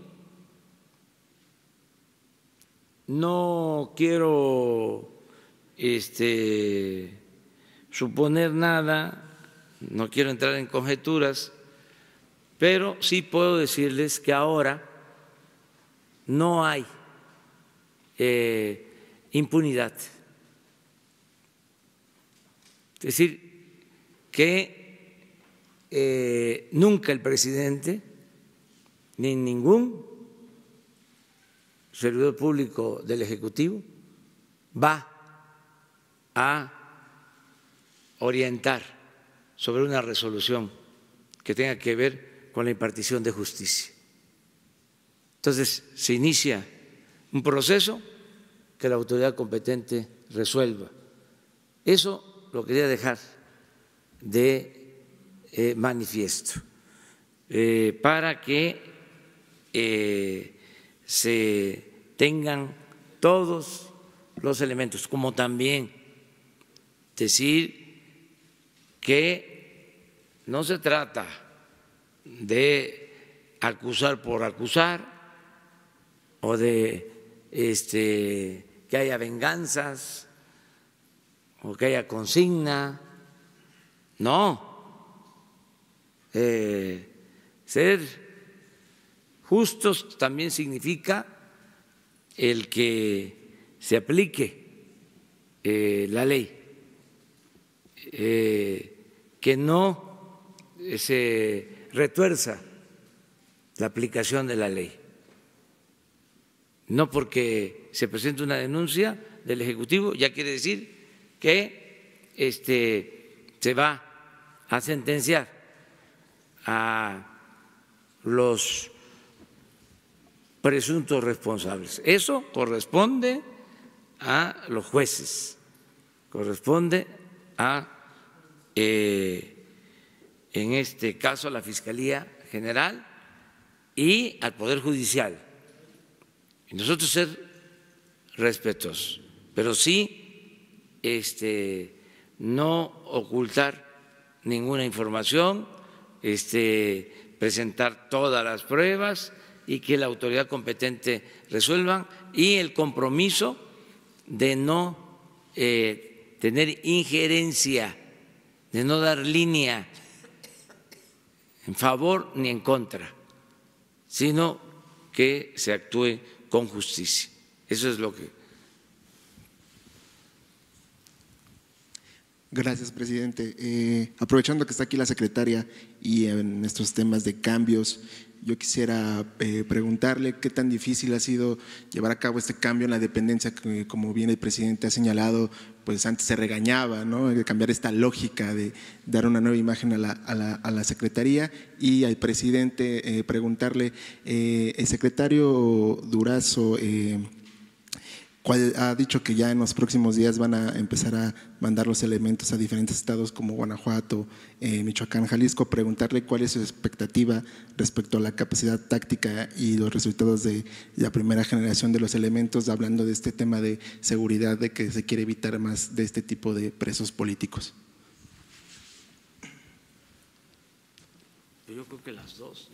No quiero este, suponer nada, no quiero entrar en conjeturas, pero sí puedo decirles que ahora no hay eh, impunidad. Es decir, que eh, nunca el presidente, ni ningún servidor público del Ejecutivo va a orientar sobre una resolución que tenga que ver con la impartición de justicia. Entonces, se inicia un proceso que la autoridad competente resuelva. Eso lo quería dejar de eh, manifiesto eh, para que eh, se tengan todos los elementos, como también decir que no se trata de acusar por acusar o de este, que haya venganzas o que haya consigna. No, eh, ser justos también significa el que se aplique eh, la ley, eh, que no eh, se retuerza la aplicación de la ley. No porque se presente una denuncia del Ejecutivo ya quiere decir que este, se va a sentenciar a los presuntos responsables. Eso corresponde a los jueces, corresponde a, eh, en este caso, a la Fiscalía General y al Poder Judicial. Y nosotros ser respetuosos, pero sí este, no ocultar ninguna información, este, presentar todas las pruebas y que la autoridad competente resuelvan y el compromiso de no eh, tener injerencia, de no dar línea en favor ni en contra, sino que se actúe con justicia. Eso es lo que. Gracias, presidente. Eh, aprovechando que está aquí la secretaria y en estos temas de cambios yo quisiera eh, preguntarle qué tan difícil ha sido llevar a cabo este cambio en la dependencia, que como bien el presidente ha señalado, pues antes se regañaba, ¿no? De cambiar esta lógica de dar una nueva imagen a la, a la, a la Secretaría y al presidente eh, preguntarle, eh, el secretario Durazo ha dicho que ya en los próximos días van a empezar a mandar los elementos a diferentes estados como Guanajuato, eh, Michoacán, Jalisco, preguntarle cuál es su expectativa respecto a la capacidad táctica y los resultados de la primera generación de los elementos, hablando de este tema de seguridad, de que se quiere evitar más de este tipo de presos políticos. Yo creo que las dos.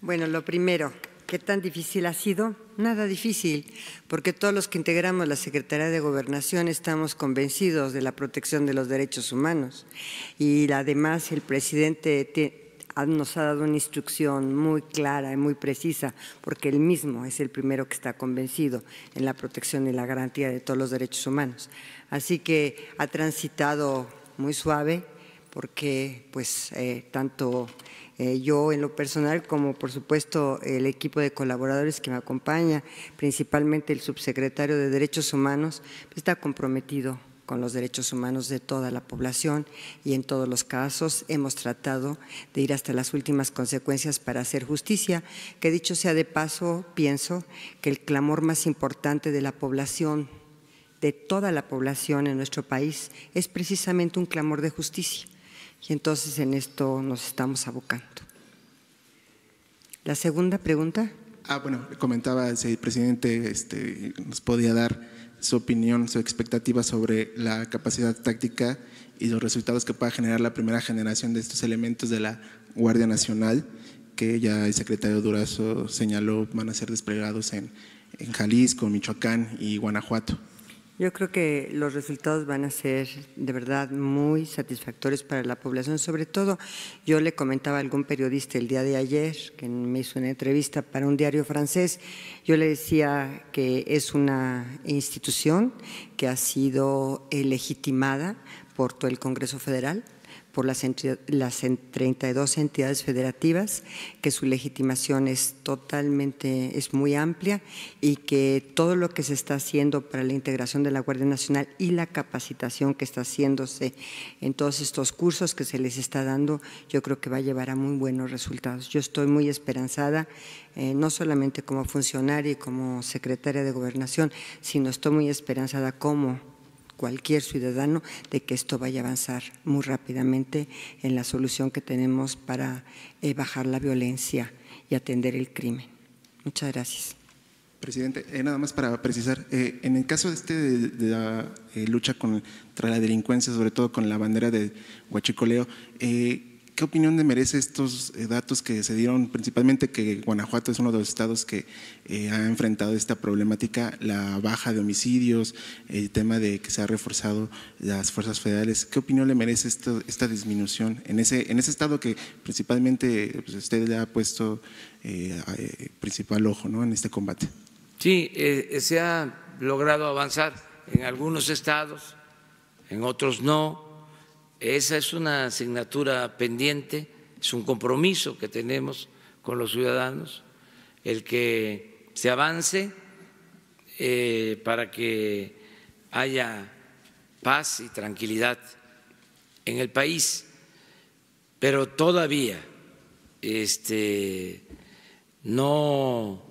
Bueno, lo primero, ¿Qué tan difícil ha sido? Nada difícil, porque todos los que integramos la Secretaría de Gobernación estamos convencidos de la protección de los derechos humanos. Y además el presidente nos ha dado una instrucción muy clara y muy precisa, porque él mismo es el primero que está convencido en la protección y la garantía de todos los derechos humanos. Así que ha transitado muy suave, porque pues eh, tanto eh, yo en lo personal como por supuesto el equipo de colaboradores que me acompaña, principalmente el subsecretario de Derechos Humanos, está comprometido con los derechos humanos de toda la población y en todos los casos hemos tratado de ir hasta las últimas consecuencias para hacer justicia, que dicho sea de paso, pienso que el clamor más importante de la población, de toda la población en nuestro país, es precisamente un clamor de justicia y entonces en esto nos estamos abocando. La segunda pregunta. Ah, bueno, comentaba si el presidente este, nos podía dar su opinión, su expectativa sobre la capacidad táctica y los resultados que pueda generar la primera generación de estos elementos de la Guardia Nacional, que ya el secretario Durazo señaló van a ser desplegados en, en Jalisco, Michoacán y Guanajuato. Yo creo que los resultados van a ser de verdad muy satisfactorios para la población. Sobre todo, yo le comentaba a algún periodista el día de ayer, que me hizo una entrevista para un diario francés, yo le decía que es una institución que ha sido eh, legitimada por todo el Congreso Federal, por las, las 32 entidades federativas, que su legitimación es totalmente, es muy amplia y que todo lo que se está haciendo para la integración de la Guardia Nacional y la capacitación que está haciéndose en todos estos cursos que se les está dando, yo creo que va a llevar a muy buenos resultados. Yo estoy muy esperanzada, eh, no solamente como funcionaria y como secretaria de Gobernación, sino estoy muy esperanzada como cualquier ciudadano de que esto vaya a avanzar muy rápidamente en la solución que tenemos para eh, bajar la violencia y atender el crimen. Muchas gracias. Presidente, eh, nada más para precisar, eh, en el caso de, este, de, la lucha contra la delincuencia, sobre todo con la bandera de huachicoleo, ¿Qué opinión le merece estos eh, datos que se dieron, principalmente que Guanajuato es uno de los estados que eh, ha enfrentado esta problemática, la baja de homicidios, el tema de que se ha reforzado las fuerzas federales? ¿Qué opinión le merece esto, esta disminución en ese, en ese estado que principalmente pues, usted le ha puesto eh, principal ojo en este combate? Sí, se ha logrado avanzar en algunos estados, en otros no esa es una asignatura pendiente, es un compromiso que tenemos con los ciudadanos, el que se avance eh, para que haya paz y tranquilidad en el país, pero todavía este, no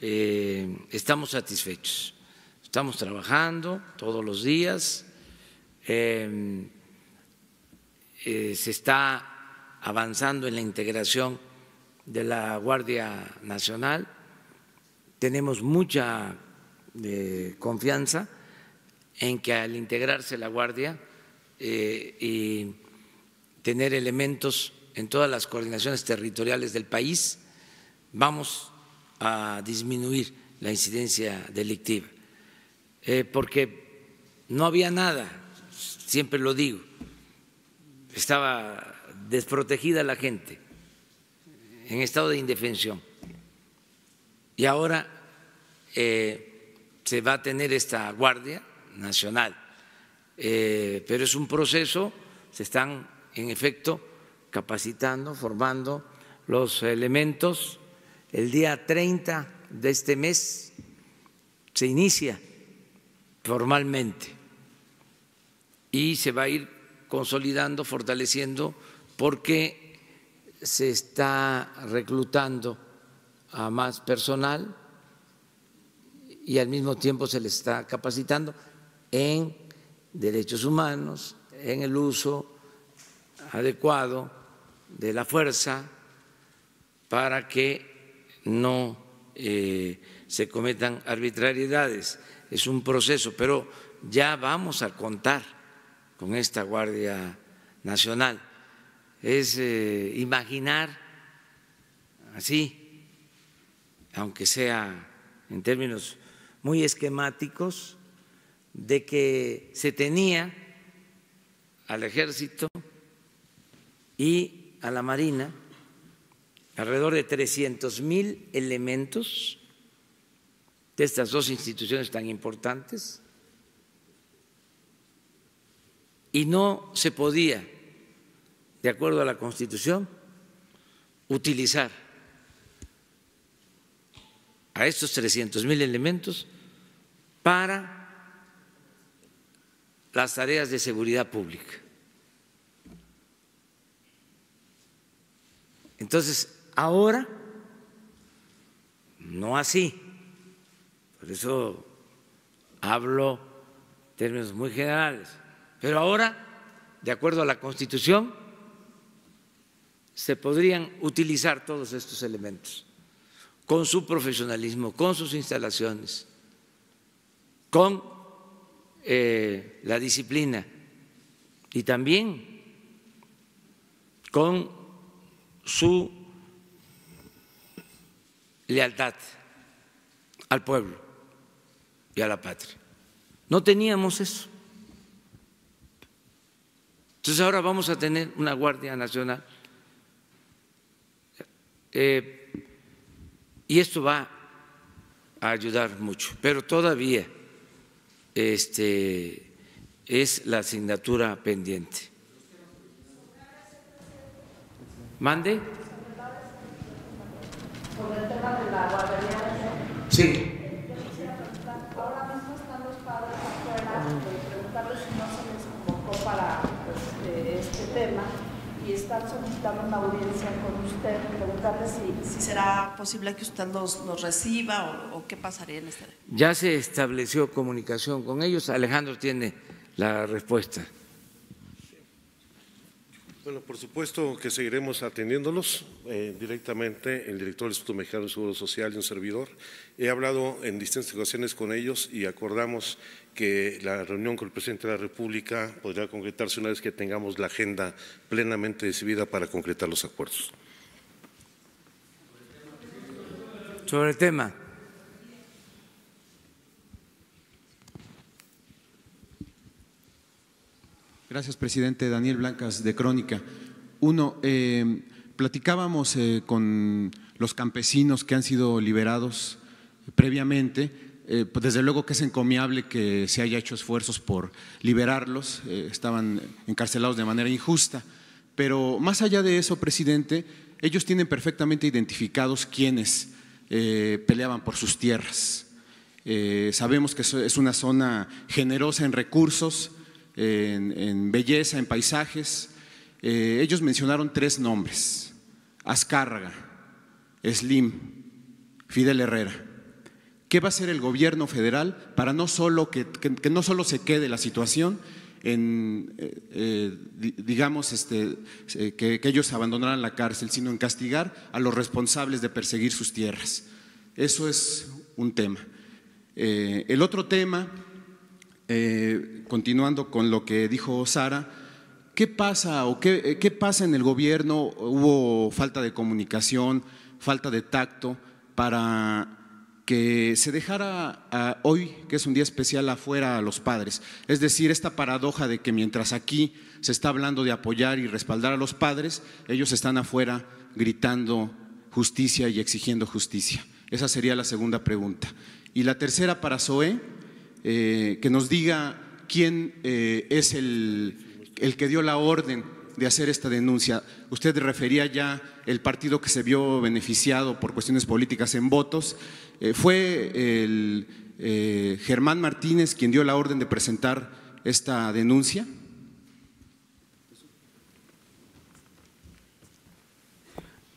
eh, estamos satisfechos. Estamos trabajando todos los días. Em, eh, se está avanzando en la integración de la Guardia Nacional, tenemos mucha eh, confianza en que al integrarse la Guardia eh, y tener elementos en todas las coordinaciones territoriales del país, vamos a disminuir la incidencia delictiva, porque no había nada, siempre lo digo, estaba desprotegida la gente, en estado de indefensión. Y ahora eh, se va a tener esta Guardia Nacional, eh, pero es un proceso, se están en efecto capacitando, formando los elementos. El día 30 de este mes se inicia formalmente y se va a ir consolidando, fortaleciendo, porque se está reclutando a más personal y al mismo tiempo se le está capacitando en derechos humanos, en el uso adecuado de la fuerza para que no eh, se cometan arbitrariedades. Es un proceso, pero ya vamos a contar con esta Guardia Nacional. Es eh, imaginar así, aunque sea en términos muy esquemáticos, de que se tenía al ejército y a la marina alrededor de 300 mil elementos de estas dos instituciones tan importantes y no se podía, de acuerdo a la Constitución, utilizar a estos 300 mil elementos para las tareas de seguridad pública. Entonces, ahora, no así, por eso hablo en términos muy generales. Pero ahora, de acuerdo a la Constitución, se podrían utilizar todos estos elementos con su profesionalismo, con sus instalaciones, con eh, la disciplina y también con su lealtad al pueblo y a la patria. No teníamos eso. Entonces ahora vamos a tener una Guardia Nacional. Eh, y esto va a ayudar mucho, pero todavía este, es la asignatura pendiente. ¿Mande? Sí. están una audiencia con usted, preguntarle si, será posible que usted nos reciba o, qué pasaría en este. Ya se estableció comunicación con ellos. Alejandro tiene la respuesta. Bueno, por supuesto que seguiremos atendiéndolos eh, directamente, el director del Instituto Mexicano de Seguro Social y un servidor. He hablado en distintas ocasiones con ellos y acordamos que la reunión con el presidente de la República podría concretarse una vez que tengamos la agenda plenamente decidida para concretar los acuerdos. Sobre el tema. Gracias, presidente. Daniel Blancas, de Crónica. Uno, eh, platicábamos eh, con los campesinos que han sido liberados eh, previamente eh, pues, desde luego que es encomiable que se haya hecho esfuerzos por liberarlos, eh, estaban encarcelados de manera injusta, pero más allá de eso, presidente, ellos tienen perfectamente identificados quienes eh, peleaban por sus tierras. sabemos que es una zona generosa en recursos, en, en belleza, en paisajes. ellos mencionaron tres nombres, Azcárraga, Slim, Fidel Herrera ¿Qué va a hacer el gobierno federal para no solo que, no solo se quede la situación en, eh, eh, digamos, este, eh, que, ellos abandonaran la cárcel, sino en castigar a los responsables de perseguir sus tierras? Eso es un tema. el otro tema, continuando con lo que dijo Sara, ¿qué pasa o qué pasa en el gobierno? Hubo falta de comunicación, falta de tacto para que se dejara ah, hoy, que es un día especial, afuera a los padres. Es decir, esta paradoja de que mientras aquí se está hablando de apoyar y respaldar a los padres, ellos están afuera gritando justicia y exigiendo justicia. Esa sería la segunda pregunta. Y la tercera para Zoé, eh, que nos diga quién eh, es el, el que dio la orden de hacer esta denuncia. Usted refería ya el partido que se vio beneficiado por cuestiones políticas en votos eh, fue el, eh, Germán Martínez quien dio la orden de presentar esta denuncia.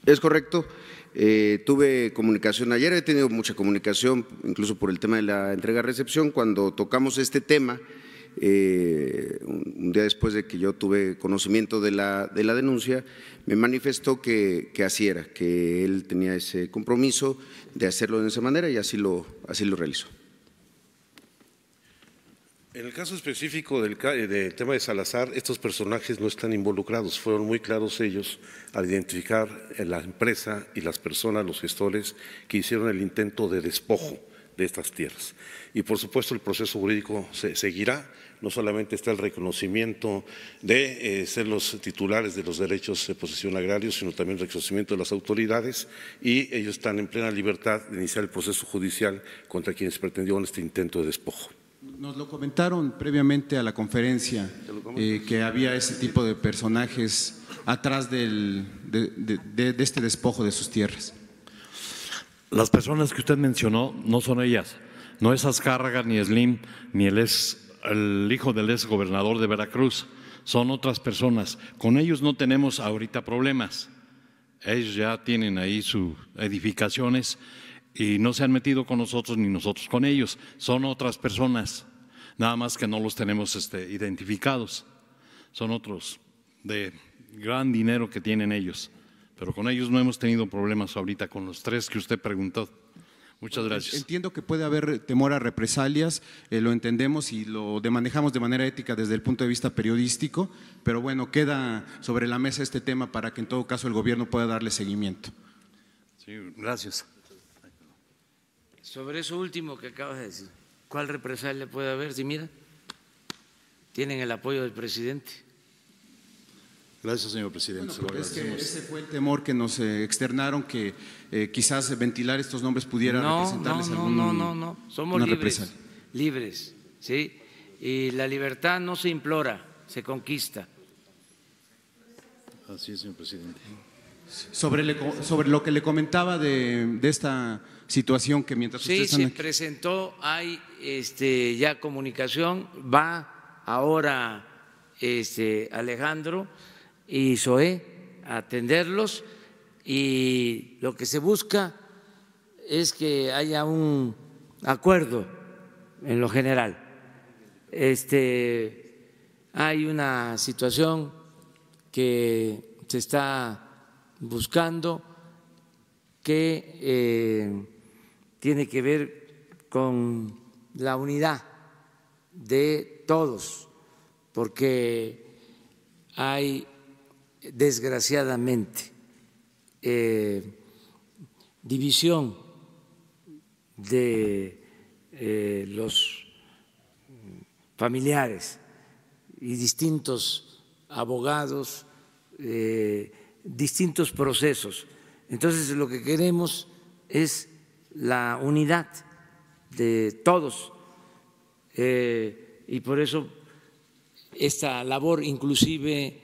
Es correcto. Eh, tuve comunicación ayer, he tenido mucha comunicación, incluso por el tema de la entrega-recepción, cuando tocamos este tema. Eh, un día después de que yo tuve conocimiento de la, de la denuncia, me manifestó que, así era, que él tenía ese compromiso de hacerlo de esa manera y así lo, así lo realizó. En el caso específico del, eh, del, tema de Salazar, estos personajes no están involucrados, fueron muy claros ellos al identificar la empresa y las personas, los gestores que hicieron el intento de despojo de estas tierras. Y por supuesto el proceso jurídico se seguirá, no solamente está el reconocimiento de eh, ser los titulares de los derechos de posesión agraria, sino también el reconocimiento de las autoridades y ellos están en plena libertad de iniciar el proceso judicial contra quienes pretendieron este intento de despojo. Nos lo comentaron previamente a la conferencia eh, que había ese tipo de personajes atrás del, de este despojo de sus tierras. Las personas que usted mencionó no son ellas, no es Azcárraga, ni Slim, ni el, ex, el hijo del ex gobernador de Veracruz, son otras personas. Con ellos no tenemos ahorita problemas. Ellos ya tienen ahí sus edificaciones y no se han metido con nosotros ni nosotros con ellos, son otras personas, nada más que no los tenemos este, identificados, son otros de gran dinero que tienen ellos pero con ellos no hemos tenido problemas ahorita, con los tres que usted preguntó. Muchas gracias. Entiendo que puede haber eh, temor a represalias, eh, lo entendemos y lo manejamos de manera ética desde el punto de vista periodístico, pero bueno, queda sobre la mesa este tema para que en todo caso el gobierno pueda darle seguimiento. Sí, gracias. Sobre eso último que acabas de decir, ¿cuál represalia puede haber? Si mira, tienen el apoyo del presidente. Gracias, señor presidente. es que ese fue el temor que nos eh, externaron, que eh, quizás eh, ventilar estos nombres pudiera no, representarles no, no, no, no, no, somos libres, libres, ¿sí? Y la libertad no se implora, se conquista. Así es, señor presidente. Sobre, lo que le comentaba de, esta situación que mientras sí, se presentó, hay este, ya comunicación, va ahora este, Alejandro y SOE atenderlos y lo que se busca es que haya un acuerdo en lo general. Este, hay una situación que se está buscando que eh, tiene que ver con la unidad de todos, porque hay desgraciadamente, eh, división de eh, los familiares y distintos abogados, eh, distintos procesos. Entonces lo que queremos es la unidad de todos y por eso esta labor inclusive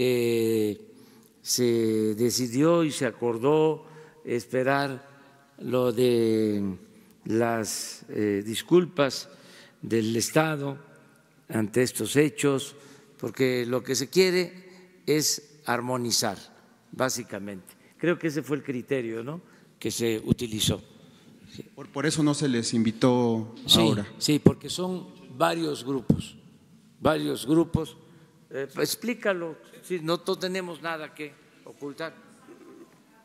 eh, se decidió y se acordó esperar lo de las eh, disculpas del Estado ante estos hechos, porque lo que se quiere es armonizar, básicamente. Creo que ese fue el criterio ¿no? que se utilizó. Por, eso no se les invitó ahora. Sí, porque son varios grupos, varios grupos eh, pues, explícalo, si no, tenemos nada que ocultar.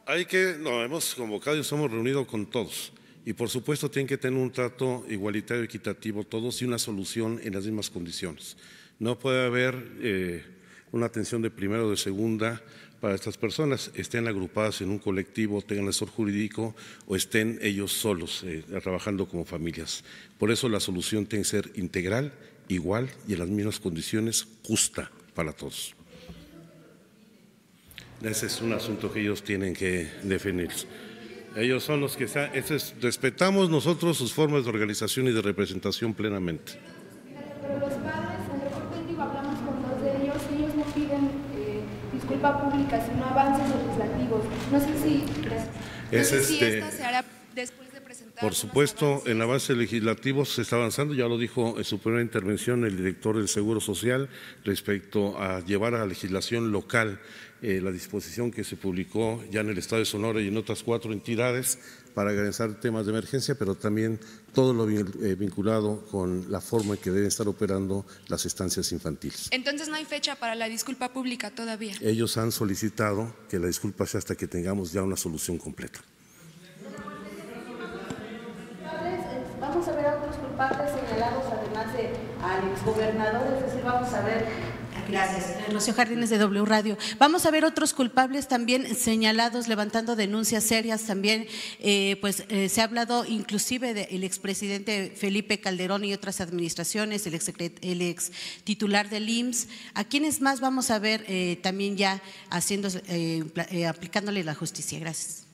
Hay que, no, hemos convocado y nos hemos reunido con todos. Y por supuesto tienen que tener un trato igualitario, equitativo, todos y una solución en las mismas condiciones. No puede haber eh, una atención de primera o de segunda para estas personas, estén agrupadas en un colectivo, tengan asesor jurídico o estén ellos solos eh, trabajando como familias. Por eso la solución tiene que ser integral igual y en las mismas condiciones, justa para todos. Ese es un asunto que ellos tienen que definir. Ellos son los que es, respetamos nosotros sus formas de organización y de representación plenamente. Pero Los padres, en el hablamos con dos de ellos, ellos no piden eh, disculpa pública, sino avances legislativos. No sé si, esta se hará después por supuesto, en la base legislativo se está avanzando, ya lo dijo en su primera intervención el director del Seguro Social respecto a llevar a la legislación local eh, la disposición que se publicó ya en el Estado de Sonora y en otras cuatro entidades para garantizar temas de emergencia, pero también todo lo eh, vinculado con la forma en que deben estar operando las estancias infantiles. Entonces no hay fecha para la disculpa pública todavía. Ellos han solicitado que la disculpa sea hasta que tengamos ya una solución completa. vamos a ver otros culpables señalados, además de al exgobernador, es decir, vamos a ver Gracias. Rocío Jardines de W Radio. Vamos a ver otros culpables también señalados, levantando denuncias serias también. Eh, pues eh, se ha hablado inclusive del expresidente Felipe Calderón y otras administraciones, el ex, titular del IMSS. ¿A quiénes más vamos a ver eh, también ya haciendo, aplicándole la justicia? Gracias.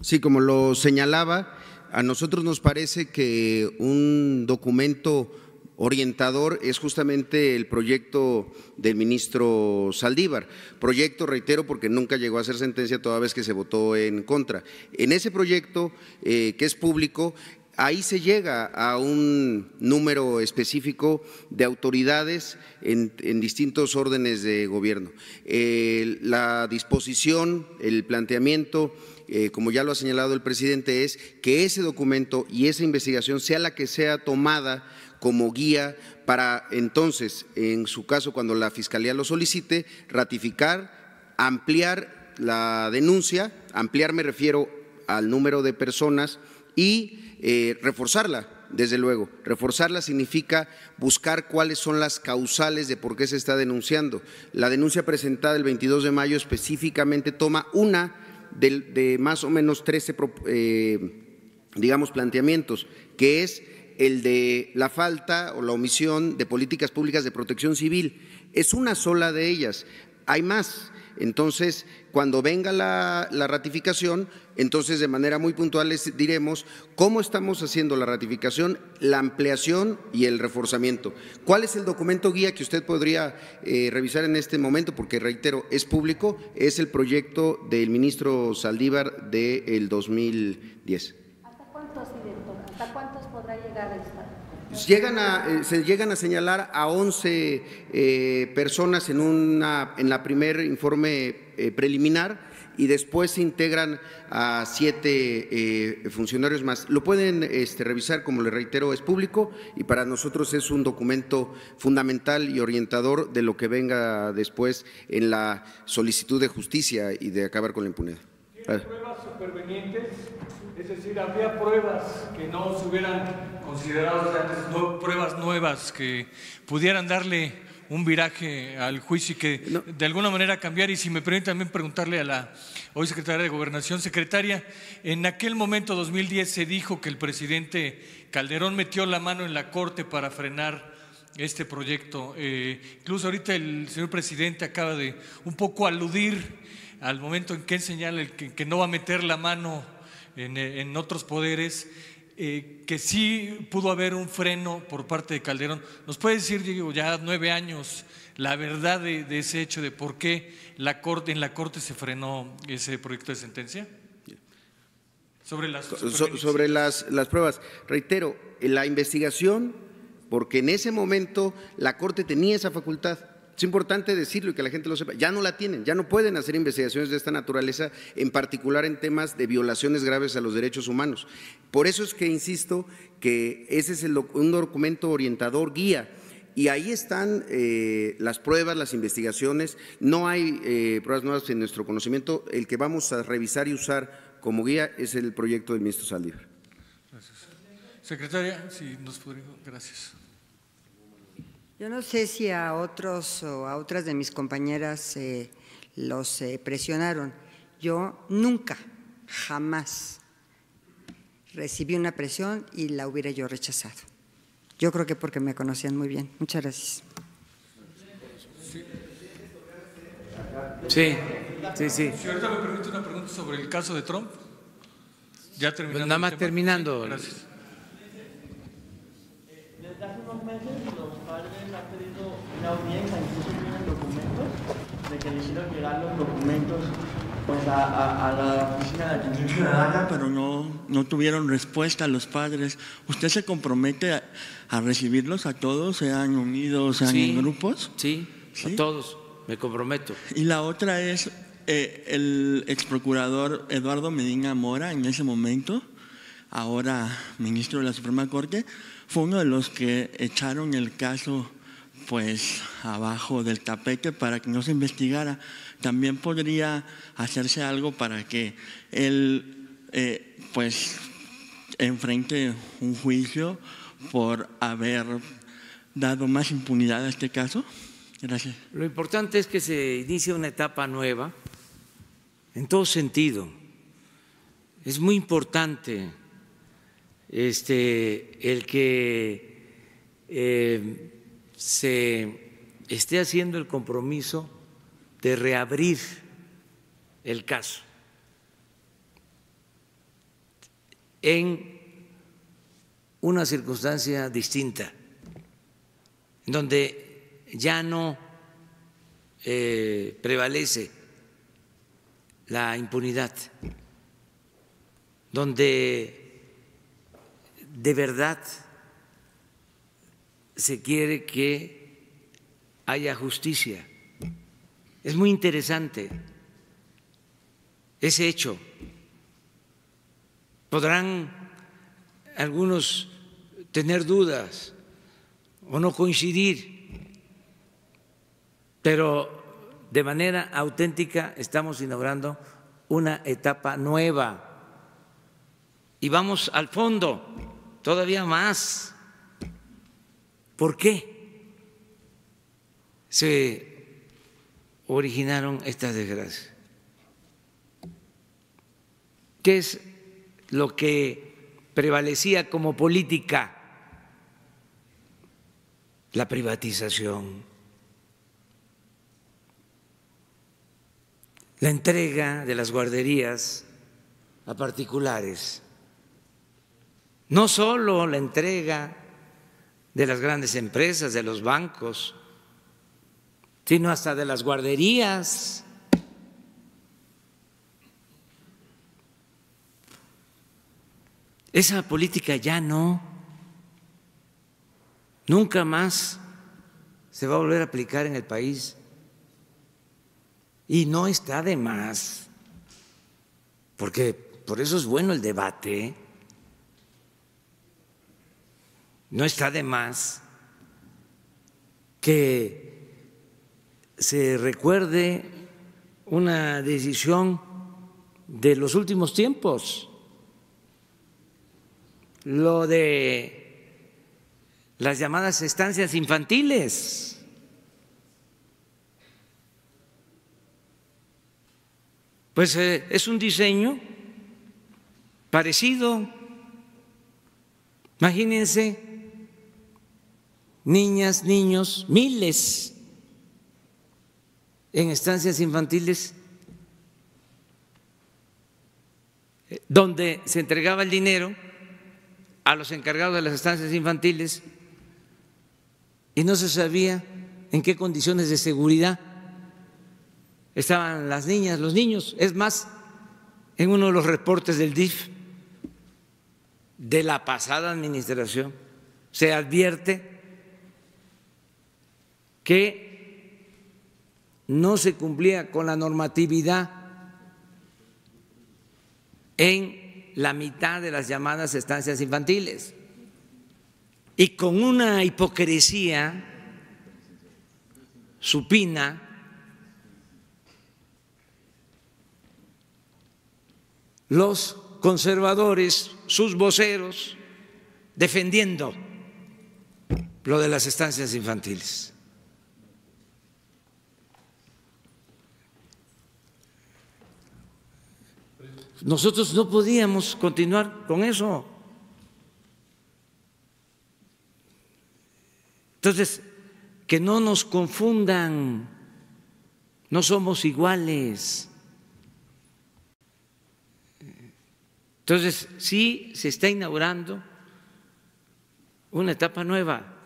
Sí, como lo señalaba. A nosotros nos parece que un documento orientador es justamente el proyecto del ministro Saldívar. Proyecto, reitero, porque nunca llegó a ser sentencia toda vez que se votó en contra. En ese proyecto, eh, que es público, ahí se llega a un número específico de autoridades en, distintos órdenes de gobierno. Eh, la disposición, el planteamiento eh, como ya lo ha señalado el presidente, es que ese documento y esa investigación sea la que sea tomada como guía para entonces, en su caso, cuando la Fiscalía lo solicite, ratificar, ampliar la denuncia, ampliar me refiero al número de personas y eh, reforzarla desde luego. Reforzarla significa buscar cuáles son las causales de por qué se está denunciando. La denuncia presentada el 22 de mayo específicamente toma una de, más o menos 13, eh, digamos, planteamientos, que es el de la falta o la omisión de políticas públicas de protección civil. Es una sola de ellas. Hay más. Entonces, cuando venga la, ratificación, entonces de manera muy puntual les diremos cómo estamos haciendo la ratificación, la ampliación y el reforzamiento. ¿Cuál es el documento guía que usted podría eh, revisar en este momento? Porque reitero, es público, es el proyecto del ministro Saldívar del 2010. ¿Hasta cuántos, ¿Hasta podrá llegar pues llegan a, eh, se llegan a señalar a 11 eh, personas en, una, en la primer informe eh, preliminar y después se integran a siete funcionarios más. Lo pueden este, revisar, como le reitero, es público y para nosotros es un documento fundamental y orientador de lo que venga después en la solicitud de justicia y de acabar con la impunidad. Es decir, había pruebas que no se hubieran considerado antes, pruebas nuevas que pudieran darle un viraje al juicio y que de alguna manera cambiar. Y si me permite también preguntarle a la hoy secretaria de Gobernación, secretaria, en aquel momento 2010 se dijo que el presidente Calderón metió la mano en la corte para frenar este proyecto. Eh, incluso ahorita el señor presidente acaba de un poco aludir al momento en que él señala que no va a meter la mano en, otros poderes, eh, que sí pudo haber un freno por parte de Calderón. ¿Nos puede decir, Diego, ya nueve años, la verdad de, ese hecho, de por qué la corte, en la Corte se frenó ese proyecto de sentencia? Sobre las, sobre las, las pruebas. Reitero, la investigación, porque en ese momento la Corte tenía esa facultad es importante decirlo y que la gente lo sepa. Ya no la tienen, ya no pueden hacer investigaciones de esta naturaleza, en particular en temas de violaciones graves a los derechos humanos. Por eso es que insisto que ese es un documento orientador, guía. Y ahí están eh, las pruebas, las investigaciones. No hay eh, pruebas nuevas en nuestro conocimiento. El que vamos a revisar y usar como guía es el proyecto del ministro Saldívar. Gracias. Secretaria, si nos podría. Gracias. Yo no sé si a otros o a otras de mis compañeras eh, los eh, presionaron. Yo nunca, jamás recibí una presión y la hubiera yo rechazado. Yo creo que porque me conocían muy bien. Muchas gracias. Sí, sí, sí. Si ahorita me permite una pregunta sobre el caso de Trump. Ya terminando. Nada más terminando. Gracias hace unos meses los padres han pedido una audiencia, incluso tienen documentos, de que le hicieron llegar los documentos pues, a, a, a la oficina de atención ciudadana, pero no, no tuvieron respuesta a los padres. ¿Usted se compromete a, recibirlos a todos, sean unidos, sean en grupos? Sí, sí, a todos, me comprometo. Y la otra es, eh, el ex procurador Eduardo Medina Mora, en ese momento, ahora ministro de la Suprema Corte, fue uno de los que echaron el caso pues abajo del tapete para que no se investigara. También podría hacerse algo para que él eh, pues enfrente un juicio por haber dado más impunidad a este caso. Gracias. Lo importante es que se inicie una etapa nueva en todo sentido. Es muy importante este, el que eh, se esté haciendo el compromiso de reabrir el caso en una circunstancia distinta, donde ya no eh, prevalece la impunidad, donde de verdad se quiere que haya justicia. Es muy interesante ese hecho. Podrán algunos tener dudas o no coincidir, pero de manera auténtica estamos inaugurando una etapa nueva y vamos al fondo todavía más. ¿Por qué se originaron estas desgracias? ¿Qué es lo que prevalecía como política? La privatización, la entrega de las guarderías a particulares. No solo la entrega de las grandes empresas, de los bancos, sino hasta de las guarderías. Esa política ya no, nunca más se va a volver a aplicar en el país. Y no está de más, porque por eso es bueno el debate, No está de más que se recuerde una decisión de los últimos tiempos, lo de las llamadas estancias infantiles. Pues eh, es un diseño parecido. Imagínense niñas, niños, miles en estancias infantiles eh, donde se entregaba el dinero a los encargados de las estancias infantiles y no se sabía en qué condiciones de seguridad estaban las niñas, los niños. Es más, en uno de los reportes del DIF de la pasada administración se advierte que no se cumplía con la normatividad en la mitad de las llamadas estancias infantiles y con una hipocresía supina los conservadores, sus voceros, defendiendo lo de las estancias infantiles. Nosotros no podíamos continuar con eso. Entonces, que no nos confundan, no somos iguales. Entonces, sí se está inaugurando una etapa nueva.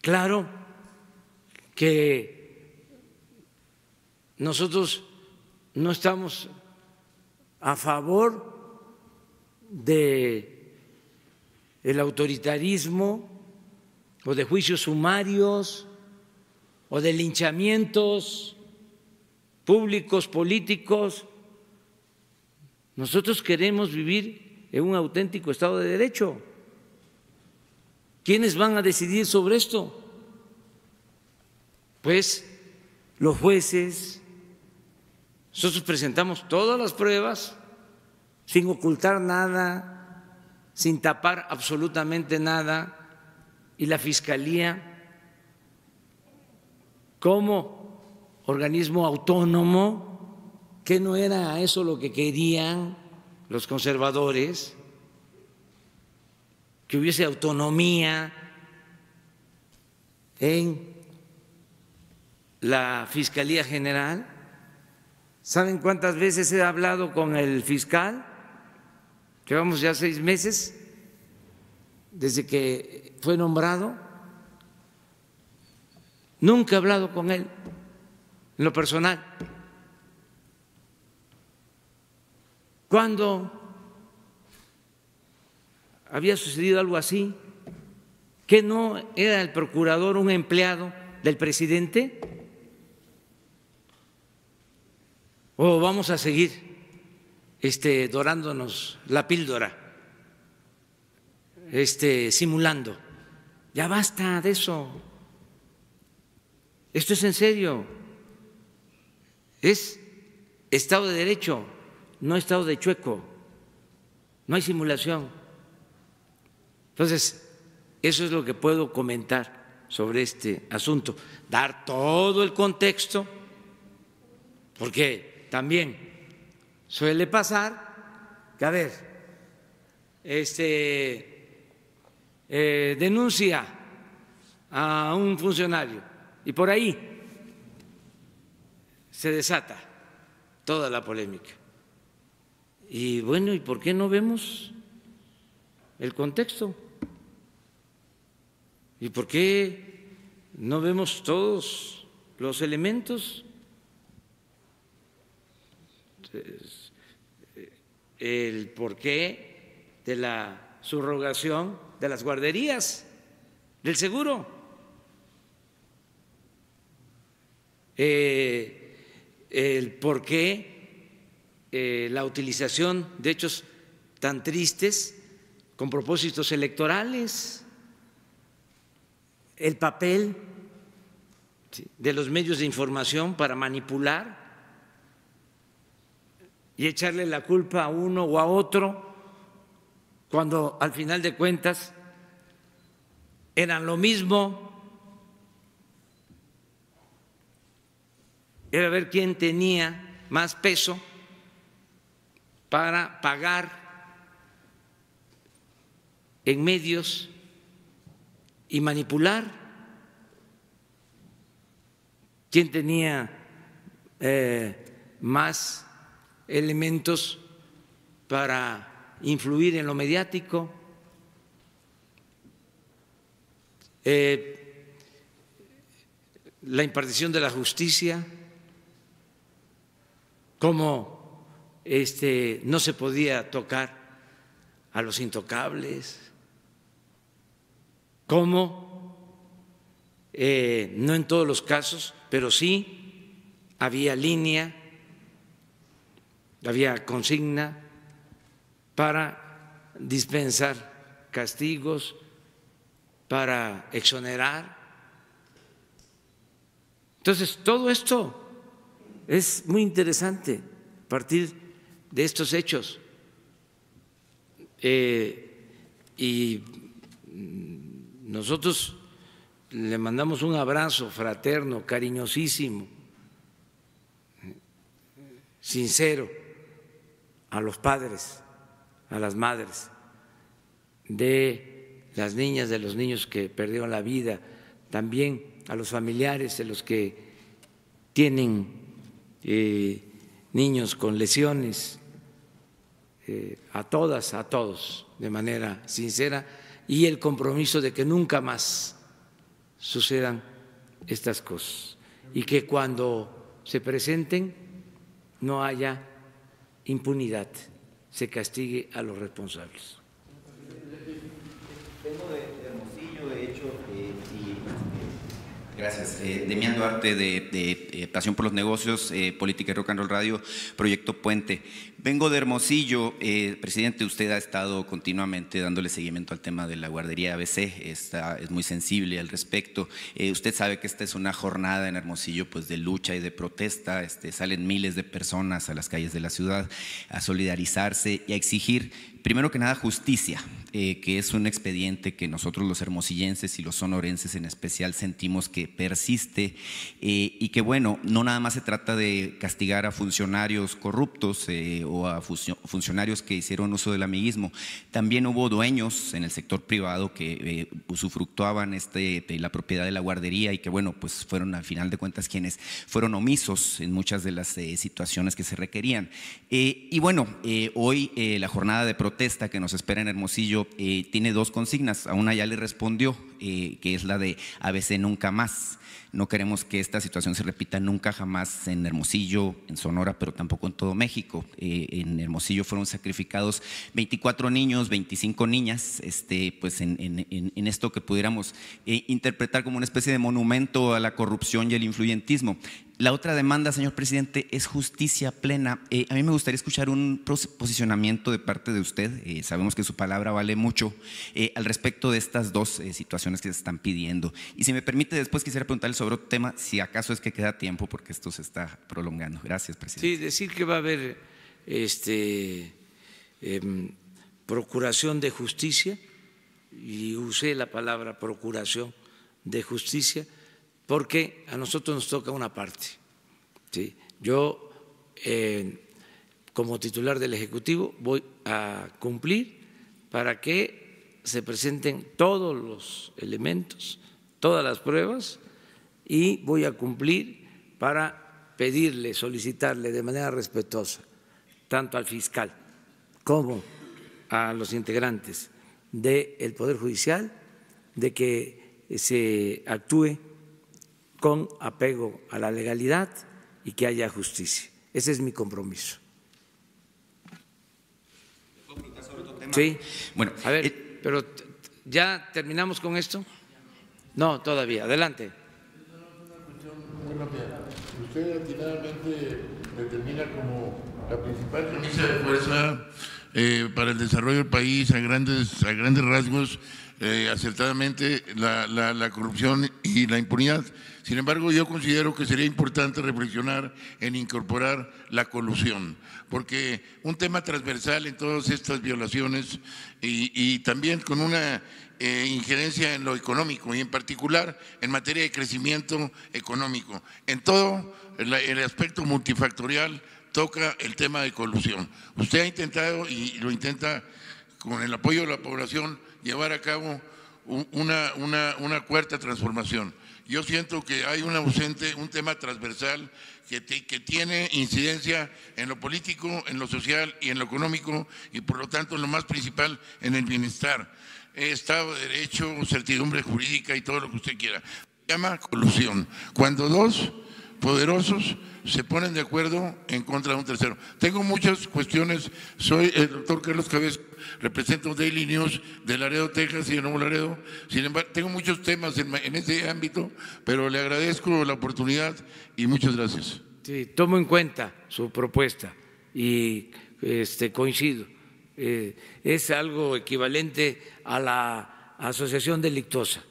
Claro que nosotros no estamos a favor de el autoritarismo o de juicios sumarios o de linchamientos públicos, políticos. Nosotros queremos vivir en un auténtico Estado de Derecho. ¿Quiénes van a decidir sobre esto? Pues los jueces, nosotros presentamos todas las pruebas sin ocultar nada, sin tapar absolutamente nada. Y la Fiscalía, como organismo autónomo, que no era eso lo que querían los conservadores, que hubiese autonomía en la Fiscalía General, ¿Saben cuántas veces he hablado con el fiscal? Llevamos ya seis meses desde que fue nombrado. Nunca he hablado con él en lo personal. Cuando había sucedido algo así, que no era el procurador un empleado del presidente, ¿O oh, vamos a seguir este, dorándonos la píldora, este, simulando? Ya basta de eso. Esto es en serio. Es Estado de Derecho, no Estado de Chueco. No hay simulación. Entonces, eso es lo que puedo comentar sobre este asunto. Dar todo el contexto, porque también suele pasar que, a ver, este, eh, denuncia a un funcionario y por ahí se desata toda la polémica. Y bueno, ¿y por qué no vemos el contexto? ¿Y por qué no vemos todos los elementos? el porqué de la subrogación de las guarderías, del seguro. Eh, el porqué eh, la utilización de hechos tan tristes con propósitos electorales, el papel de los medios de información para manipular y echarle la culpa a uno o a otro cuando al final de cuentas eran lo mismo. Era ver quién tenía más peso para pagar en medios y manipular quién tenía eh, más elementos para influir en lo mediático. Eh, la impartición de la justicia, como este, no se podía tocar a los intocables, cómo eh, no en todos los casos, pero sí había línea había consigna para dispensar castigos, para exonerar. Entonces, todo esto es muy interesante a partir de estos hechos. Eh, y nosotros le mandamos un abrazo fraterno, cariñosísimo, sincero a los padres, a las madres de las niñas, de los niños que perdieron la vida, también a los familiares de los que tienen eh, niños con lesiones, eh, a todas, a todos, de manera sincera, y el compromiso de que nunca más sucedan estas cosas y que cuando se presenten no haya impunidad se castigue a los responsables. Gracias. Eh, Demián Duarte de, eh, Pasión por los Negocios, eh, Política y Rock and Roll Radio, Proyecto Puente. Vengo de Hermosillo. Eh, presidente, usted ha estado continuamente dándole seguimiento al tema de la guardería ABC. Está, es muy sensible al respecto. usted sabe que esta es una jornada en Hermosillo pues, de lucha y de protesta. Este, salen miles de personas a las calles de la ciudad a solidarizarse y a exigir primero que nada, justicia, eh, que es un expediente que nosotros los hermosillenses y los sonorenses en especial sentimos que persiste eh, y que, bueno, no nada más se trata de castigar a funcionarios corruptos eh, o a funcionarios que hicieron uso del amiguismo. También hubo dueños en el sector privado que usufructuaban este, la propiedad de la guardería y que, bueno, pues fueron al final de cuentas quienes fueron omisos en muchas de las situaciones que se requerían. y bueno, hoy la jornada de testa que nos espera en Hermosillo eh, tiene dos consignas. A una ya le respondió, eh, que es la de ABC nunca más. No queremos que esta situación se repita nunca jamás en Hermosillo, en Sonora, pero tampoco en todo México. Eh, en Hermosillo fueron sacrificados 24 niños, 25 niñas, este, pues en, en esto que pudiéramos interpretar como una especie de monumento a la corrupción y el influyentismo la otra demanda, señor presidente, es justicia plena. Eh, a mí me gustaría escuchar un posicionamiento de parte de usted. Eh, sabemos que su palabra vale mucho eh, al respecto de estas dos situaciones que se están pidiendo. Y si me permite, después quisiera preguntarle sobre otro tema, si acaso es que queda tiempo, porque esto se está prolongando. Gracias, presidente. Sí, decir que va a haber este, em, procuración de justicia, y usé la palabra procuración de justicia porque a nosotros nos toca una parte. Yo, eh, como titular del Ejecutivo, voy a cumplir para que se presenten todos los elementos, todas las pruebas, y voy a cumplir para pedirle, solicitarle de manera respetuosa, tanto al fiscal como a los integrantes del Poder Judicial, de que se actúe con apego a la legalidad y que haya justicia. Ese es mi compromiso. Sí. Bueno, a ver, eh, pero ¿ya terminamos con esto? No, todavía. Adelante. Usted atinadamente determina como la principal premisa de fuerza eh, para el desarrollo del país a grandes, a grandes rasgos, eh, acertadamente, la, la, la corrupción y la impunidad. Sin embargo, yo considero que sería importante reflexionar en incorporar la colusión, porque un tema transversal en todas estas violaciones y, también con una eh, injerencia en lo económico y en particular en materia de crecimiento económico. En todo el, aspecto multifactorial toca el tema de colusión. Usted ha intentado y lo intenta con el apoyo de la población llevar a cabo una cuarta transformación. Yo siento que hay un ausente, un tema transversal que, tiene incidencia en lo político, en lo social y en lo económico y por lo tanto lo más principal en el bienestar. Eh, Estado de Derecho, certidumbre jurídica y todo lo que usted quiera. Se llama colusión. Cuando dos poderosos se ponen de acuerdo en contra de un tercero. Tengo muchas cuestiones. Soy el doctor Carlos Cabezas represento Daily News de Laredo, Texas y de Nuevo Laredo. Sin embargo, tengo muchos temas en, ese ámbito, pero le agradezco la oportunidad y muchas gracias. tomo en cuenta su propuesta y este, coincido. Eh, es algo equivalente a la asociación delictuosa,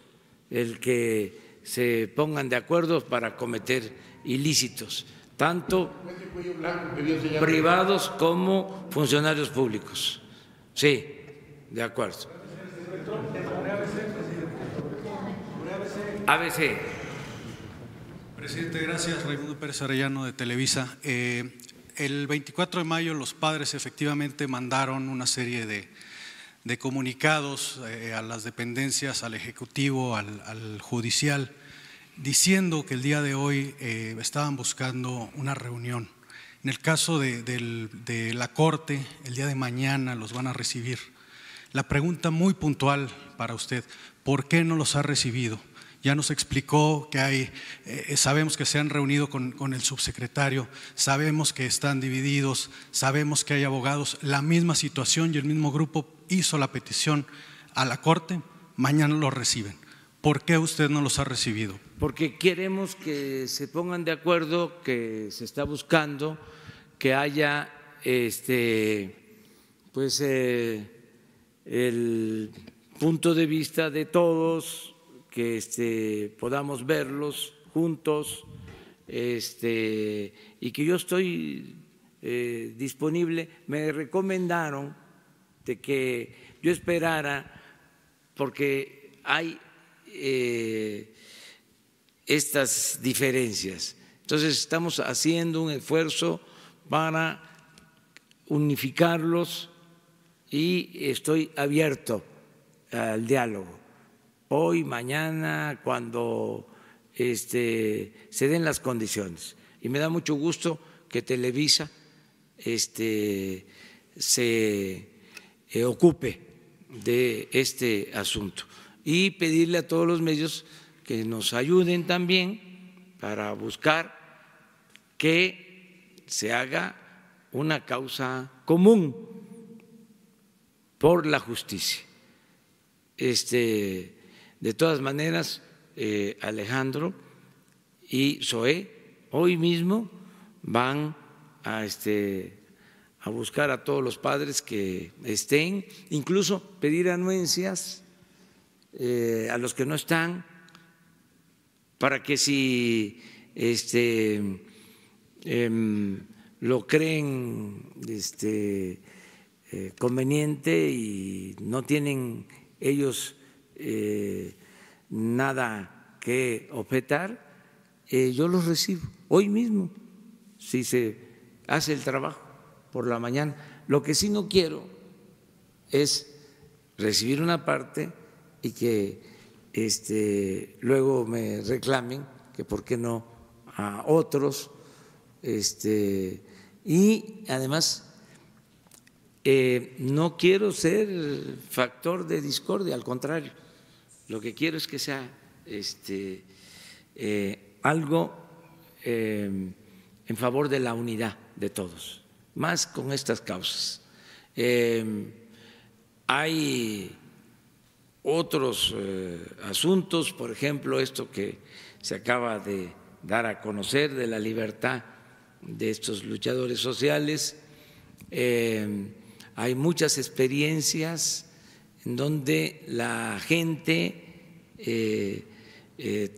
el que se pongan de acuerdo para cometer ilícitos, tanto privados como funcionarios públicos. Sí, de acuerdo. ABC. Presidente, gracias. Raimundo Pérez Arellano de Televisa. Eh, el 24 de mayo los padres efectivamente mandaron una serie de, de comunicados eh, a las dependencias, al Ejecutivo, al, Judicial, diciendo que el día de hoy eh, estaban buscando una reunión en el caso de, la Corte, el día de mañana los van a recibir. La pregunta muy puntual para usted, ¿por qué no los ha recibido? Ya nos explicó que hay, eh, sabemos que se han reunido con, con el subsecretario, sabemos que están divididos, sabemos que hay abogados. La misma situación y el mismo grupo hizo la petición a la Corte, mañana los reciben. ¿Por qué usted no los ha recibido? porque queremos que se pongan de acuerdo, que se está buscando que haya este, pues, eh, el punto de vista de todos, que este, podamos verlos juntos, este, y que yo estoy eh, disponible. Me recomendaron de que yo esperara, porque hay eh, estas diferencias. Entonces estamos haciendo un esfuerzo para unificarlos y estoy abierto al diálogo. Hoy, mañana, cuando este, se den las condiciones. Y me da mucho gusto que Televisa este, se eh, ocupe de este asunto y pedirle a todos los medios que nos ayuden también para buscar que se haga una causa común por la justicia. Este, de todas maneras, eh, Alejandro y Zoé hoy mismo van a, este, a buscar a todos los padres que estén, incluso pedir anuencias eh, a los que no están para que si este, em, lo creen este, eh, conveniente y no tienen ellos eh, nada que objetar, eh, yo los recibo hoy mismo, si se hace el trabajo por la mañana. Lo que sí no quiero es recibir una parte y que este, luego me reclamen que por qué no a otros, este, y además eh, no quiero ser factor de discordia, al contrario, lo que quiero es que sea este, eh, algo eh, en favor de la unidad de todos, más con estas causas. hay otros eh, asuntos, por ejemplo, esto que se acaba de dar a conocer de la libertad de estos luchadores sociales. Eh, hay muchas experiencias en donde la gente eh,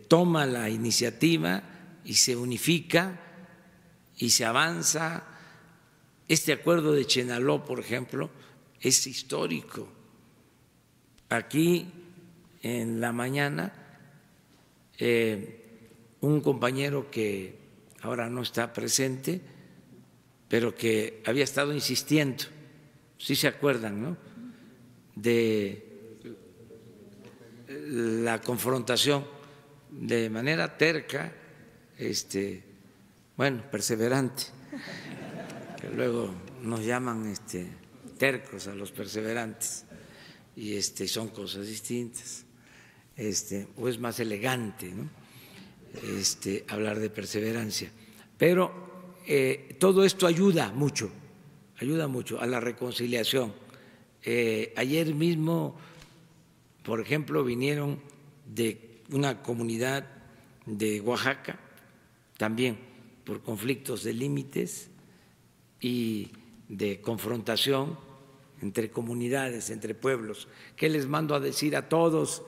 toma la iniciativa y se unifica y se avanza. Este acuerdo de Chenaló, por ejemplo, es histórico Aquí en la mañana eh, un compañero que ahora no está presente, pero que había estado insistiendo, si se acuerdan, ¿no? De la confrontación de manera terca, este, bueno, perseverante. Que luego nos llaman este, tercos a los perseverantes y este, son cosas distintas. Este, o es más elegante este, hablar de perseverancia. Pero eh, todo esto ayuda mucho, ayuda mucho a la reconciliación. Eh, ayer mismo, por ejemplo, vinieron de una comunidad de Oaxaca, también por conflictos de límites y de confrontación entre comunidades, entre pueblos. ¿Qué les mando a decir a todos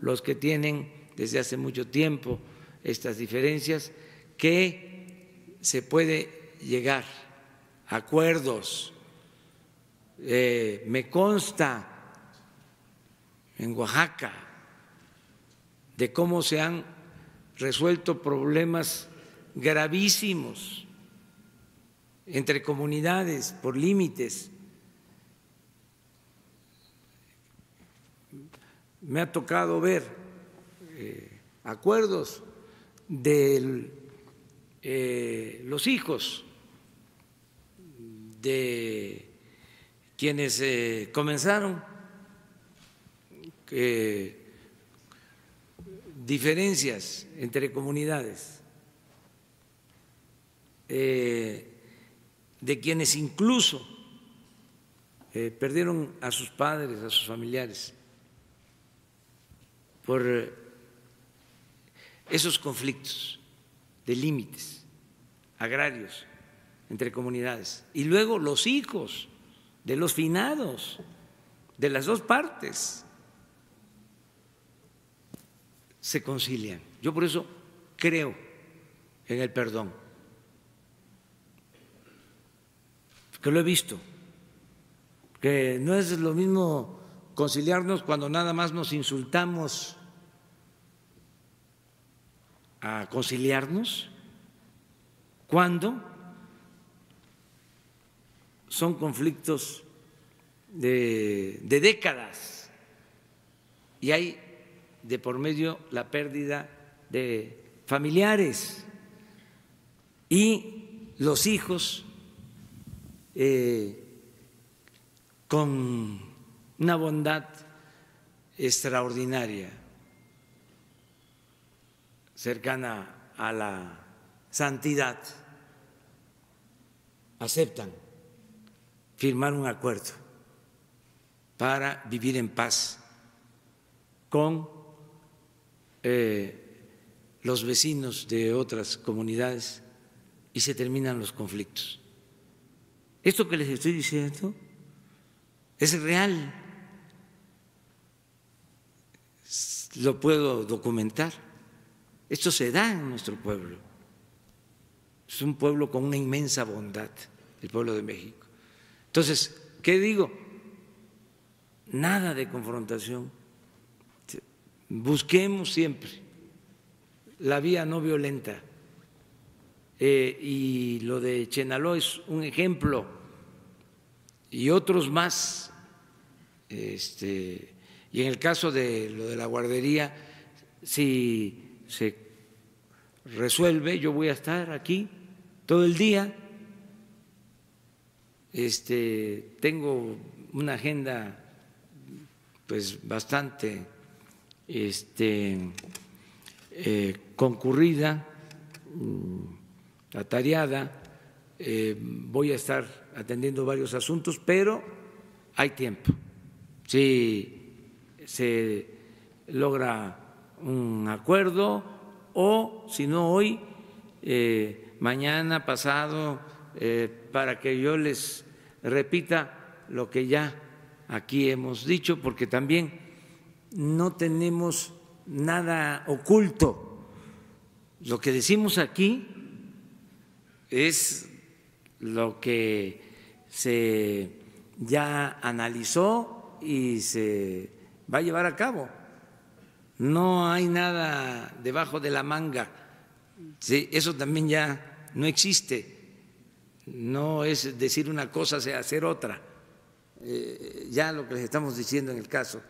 los que tienen desde hace mucho tiempo estas diferencias? Que se puede llegar a acuerdos. Eh, me consta en Oaxaca de cómo se han resuelto problemas gravísimos entre comunidades por límites me ha tocado ver eh, acuerdos de eh, los hijos de quienes eh, comenzaron diferencias entre comunidades, de quienes incluso perdieron a sus padres, a sus familiares por eh, esos conflictos de límites agrarios entre comunidades. Y luego los hijos de los finados, de las dos partes, se concilian. Yo por eso creo en el perdón, que lo he visto, que no es lo mismo conciliarnos cuando nada más nos insultamos a conciliarnos cuando son conflictos de, décadas y hay de por medio la pérdida de familiares y los hijos eh, con una bondad extraordinaria cercana a la santidad, aceptan firmar un acuerdo para vivir en paz con eh, los vecinos de otras comunidades y se terminan los conflictos. Esto que les estoy diciendo es real, lo puedo documentar. Esto se da en nuestro pueblo. Es un pueblo con una inmensa bondad, el pueblo de México. Entonces, ¿qué digo? Nada de confrontación. Busquemos siempre la vía no violenta. Eh, y lo de Chenaló es un ejemplo y otros más. Este, y en el caso de lo de la guardería, si se resuelve, yo voy a estar aquí todo el día. Este, tengo una agenda pues bastante este, eh, concurrida, mm, atareada, eh, voy a estar atendiendo varios asuntos, pero hay tiempo. Si se logra un acuerdo o, si no hoy, eh, mañana, pasado, eh, para que yo les repita lo que ya aquí hemos dicho, porque también no tenemos nada oculto. Lo que decimos aquí es lo que se ya analizó y se va a llevar a cabo no hay nada debajo de la manga. eso también ya no existe. No es decir una cosa, hacer otra. Eh, ya lo que les estamos diciendo en el caso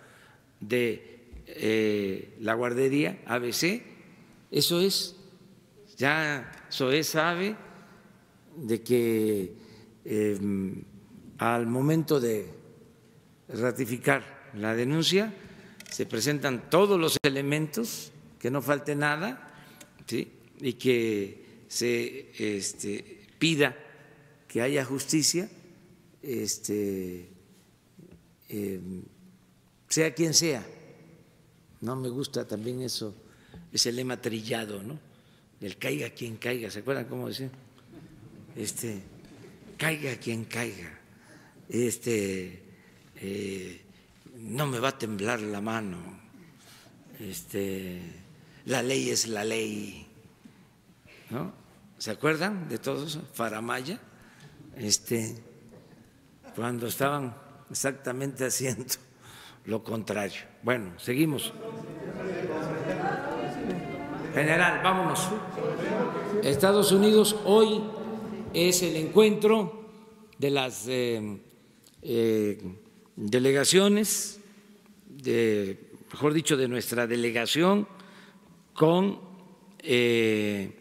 de eh, la guardería ABC, eso es, ya SOE sabe de que em, al momento de ratificar la denuncia, se presentan todos los elementos, que no falte nada, y que se este, pida que haya justicia, este, em, sea quien sea. No me gusta también eso, ese lema trillado, ¿no? Del caiga quien caiga, ¿se acuerdan cómo decía? Este, caiga quien caiga. Este, eh, no me va a temblar la mano, este, la ley es la ley. ¿Se acuerdan de todos? Faramaya, este, cuando estaban exactamente haciendo lo contrario. Bueno, seguimos. General, vámonos. Estados Unidos hoy es el encuentro de las eh, eh, delegaciones, de, mejor dicho, de nuestra delegación con eh,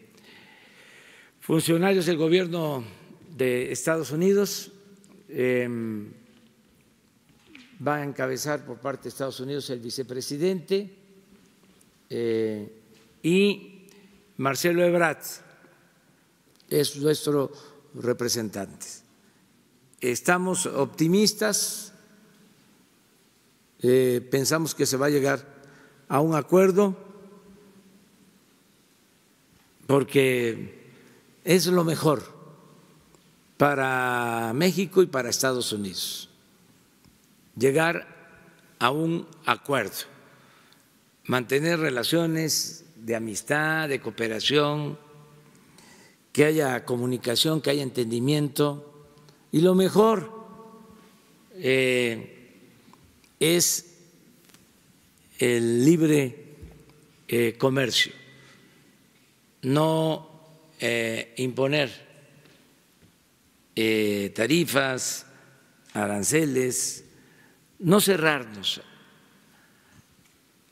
funcionarios del gobierno de Estados Unidos. Em, va a encabezar por parte de Estados Unidos el vicepresidente eh, y Marcelo Ebrard es nuestro representante. Estamos optimistas eh, pensamos que se va a llegar a un acuerdo porque es lo mejor para México y para Estados Unidos, llegar a un acuerdo, mantener relaciones de amistad, de cooperación, que haya comunicación, que haya entendimiento y lo mejor. Eh, es el libre eh, comercio, no eh, imponer eh, tarifas, aranceles, no cerrarnos.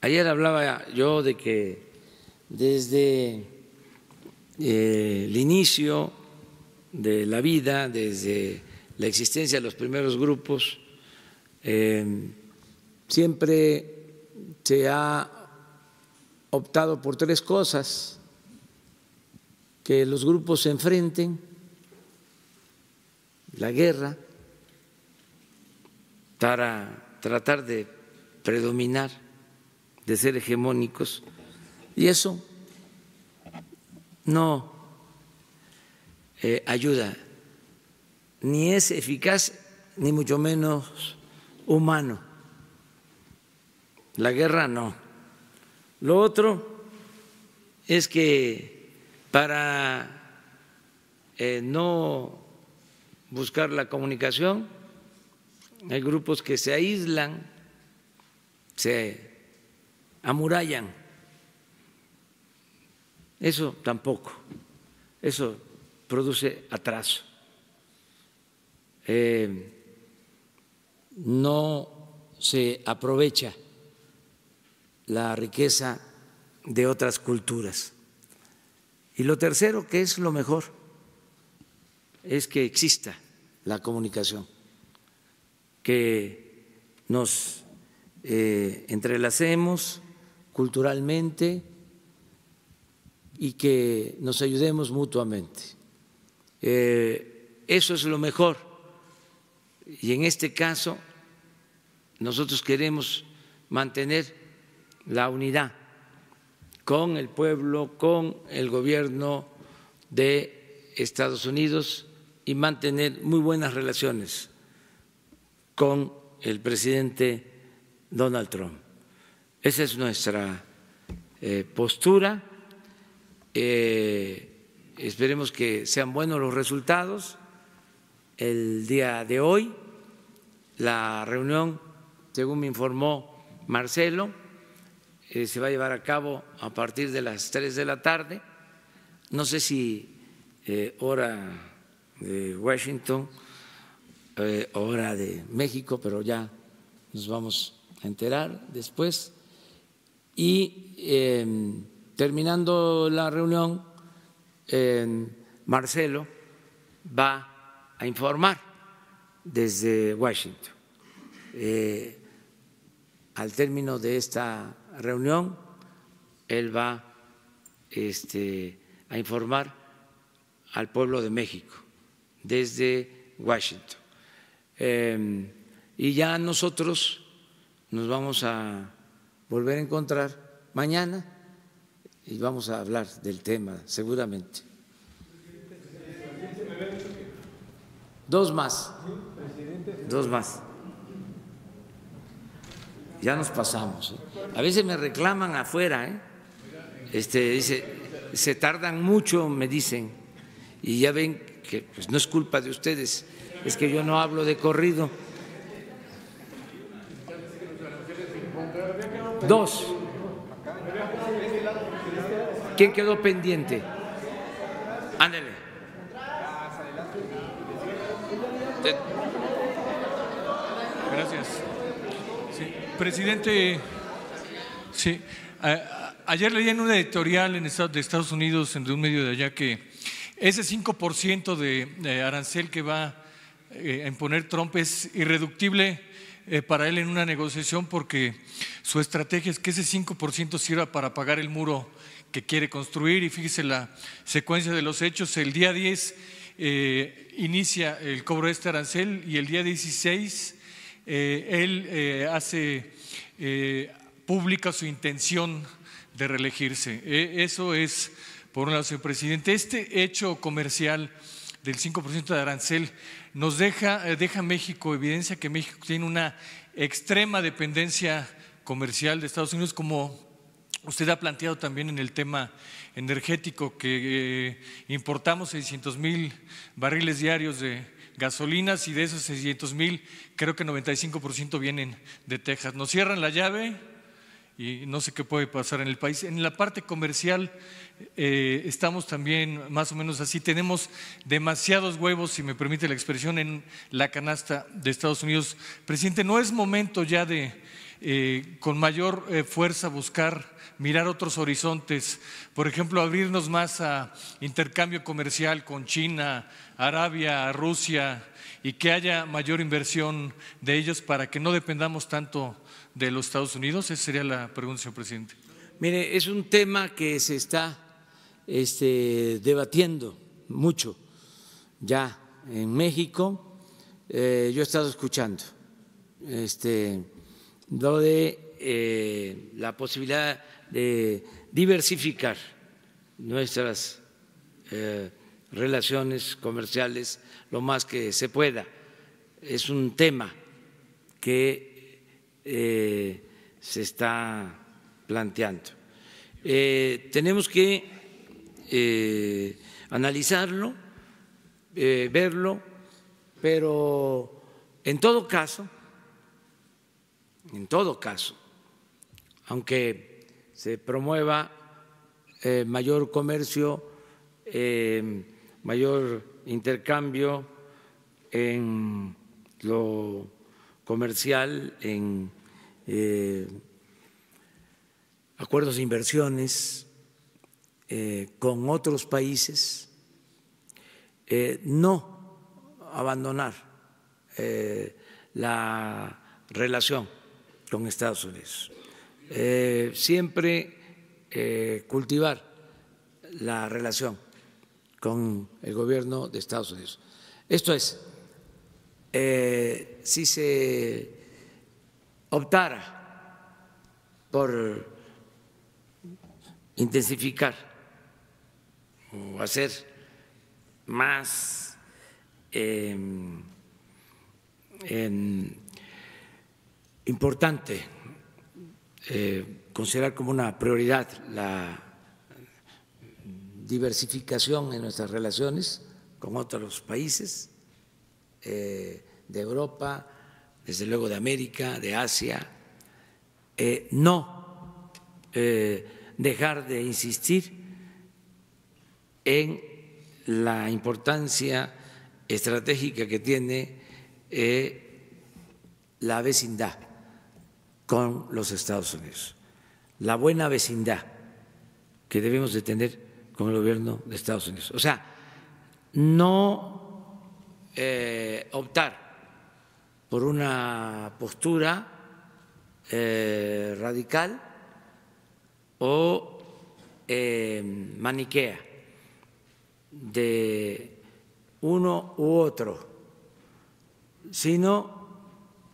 Ayer hablaba yo de que desde el inicio de la vida, desde la existencia de los primeros grupos, siempre se ha optado por tres cosas, que los grupos se enfrenten, la guerra, para tratar de predominar, de ser hegemónicos, y eso no eh, ayuda, ni es eficaz, ni mucho menos humano la guerra no. Lo otro es que para eh, no buscar la comunicación, hay grupos que se aíslan, se amurallan. Eso tampoco, eso produce atraso. Eh, no se aprovecha la riqueza de otras culturas. Y lo tercero, que es lo mejor, es que exista la comunicación, que nos eh, entrelacemos culturalmente y que nos ayudemos mutuamente. Eh, eso es lo mejor. Y en este caso, nosotros queremos mantener la unidad con el pueblo, con el gobierno de Estados Unidos y mantener muy buenas relaciones con el presidente Donald Trump. Esa es nuestra eh, postura. Eh, esperemos que sean buenos los resultados. El día de hoy, la reunión, según me informó Marcelo, eh, se va a llevar a cabo a partir de las 3 de la tarde. No sé si eh, hora de Washington, eh, hora de México, pero ya nos vamos a enterar después. Y em, terminando la reunión, em, Marcelo va a informar desde Washington al término de esta reunión, él va este, a informar al pueblo de México desde Washington. Em, y ya nosotros nos vamos a volver a encontrar mañana y vamos a hablar del tema, seguramente. Dos más. Dos más ya nos pasamos. ¿eh? A veces me reclaman afuera, ¿eh? este, dice, se tardan mucho, me dicen, y ya ven que pues, no es culpa de ustedes, es que yo no hablo de corrido. Dos. ¿Quién quedó pendiente? Ándale. Gracias. Presidente, sí. ayer leí en un editorial en Estados, de Estados Unidos, en un medio de allá, que ese 5% de, de, arancel que va a eh, imponer Trump es irreductible eh, para él en una negociación porque su estrategia es que ese 5% sirva para pagar el muro que quiere construir. Y fíjese la secuencia de los hechos. El día 10 eh, inicia el cobro de este arancel y el día 16 eh, él eh, hace eh, pública su intención de reelegirse. eso es, por un lado, señor presidente. Este hecho comercial del 5% de arancel nos deja, deja México, evidencia que México tiene una extrema dependencia comercial de Estados Unidos, como usted ha planteado también en el tema energético, que importamos 600 mil barriles diarios de gasolinas y de esos 600 mil, creo que 95% vienen de Texas. Nos cierran la llave y no sé qué puede pasar en el país. En la parte comercial eh, estamos también más o menos así. Tenemos demasiados huevos, si me permite la expresión, en la canasta de Estados Unidos. Presidente, no es momento ya de eh, con mayor eh, fuerza buscar mirar otros horizontes, por ejemplo, abrirnos más a intercambio comercial con China, Arabia, a Rusia, y que haya mayor inversión de ellos para que no dependamos tanto de los Estados Unidos? Esa sería la pregunta, señor presidente. Mire, es un tema que se está este, debatiendo mucho ya en México. Eh, yo he estado escuchando este, lo de eh, la posibilidad de diversificar nuestras eh, relaciones comerciales lo más que se pueda. Es un tema que eh, se está planteando. Eh, tenemos que eh, analizarlo, verlo, pero en todo caso, en todo caso, aunque se promueva mayor comercio, mayor intercambio en lo comercial, en eh, acuerdos de inversiones eh, con otros países, eh, no abandonar la relación con Estados Unidos, siempre cultivar la relación con el gobierno de Estados Unidos. Esto es, eh, si se optara por intensificar o hacer más em, em, importante, eh, considerar como una prioridad la diversificación en nuestras relaciones con otros países eh, de Europa, desde luego de América, de Asia, eh, no eh, dejar de insistir en la importancia estratégica que tiene la vecindad con los Estados Unidos, la buena vecindad que debemos de tener con el gobierno de Estados Unidos. O sea, no eh, optar por una postura eh, radical o eh, maniquea de uno u otro, sino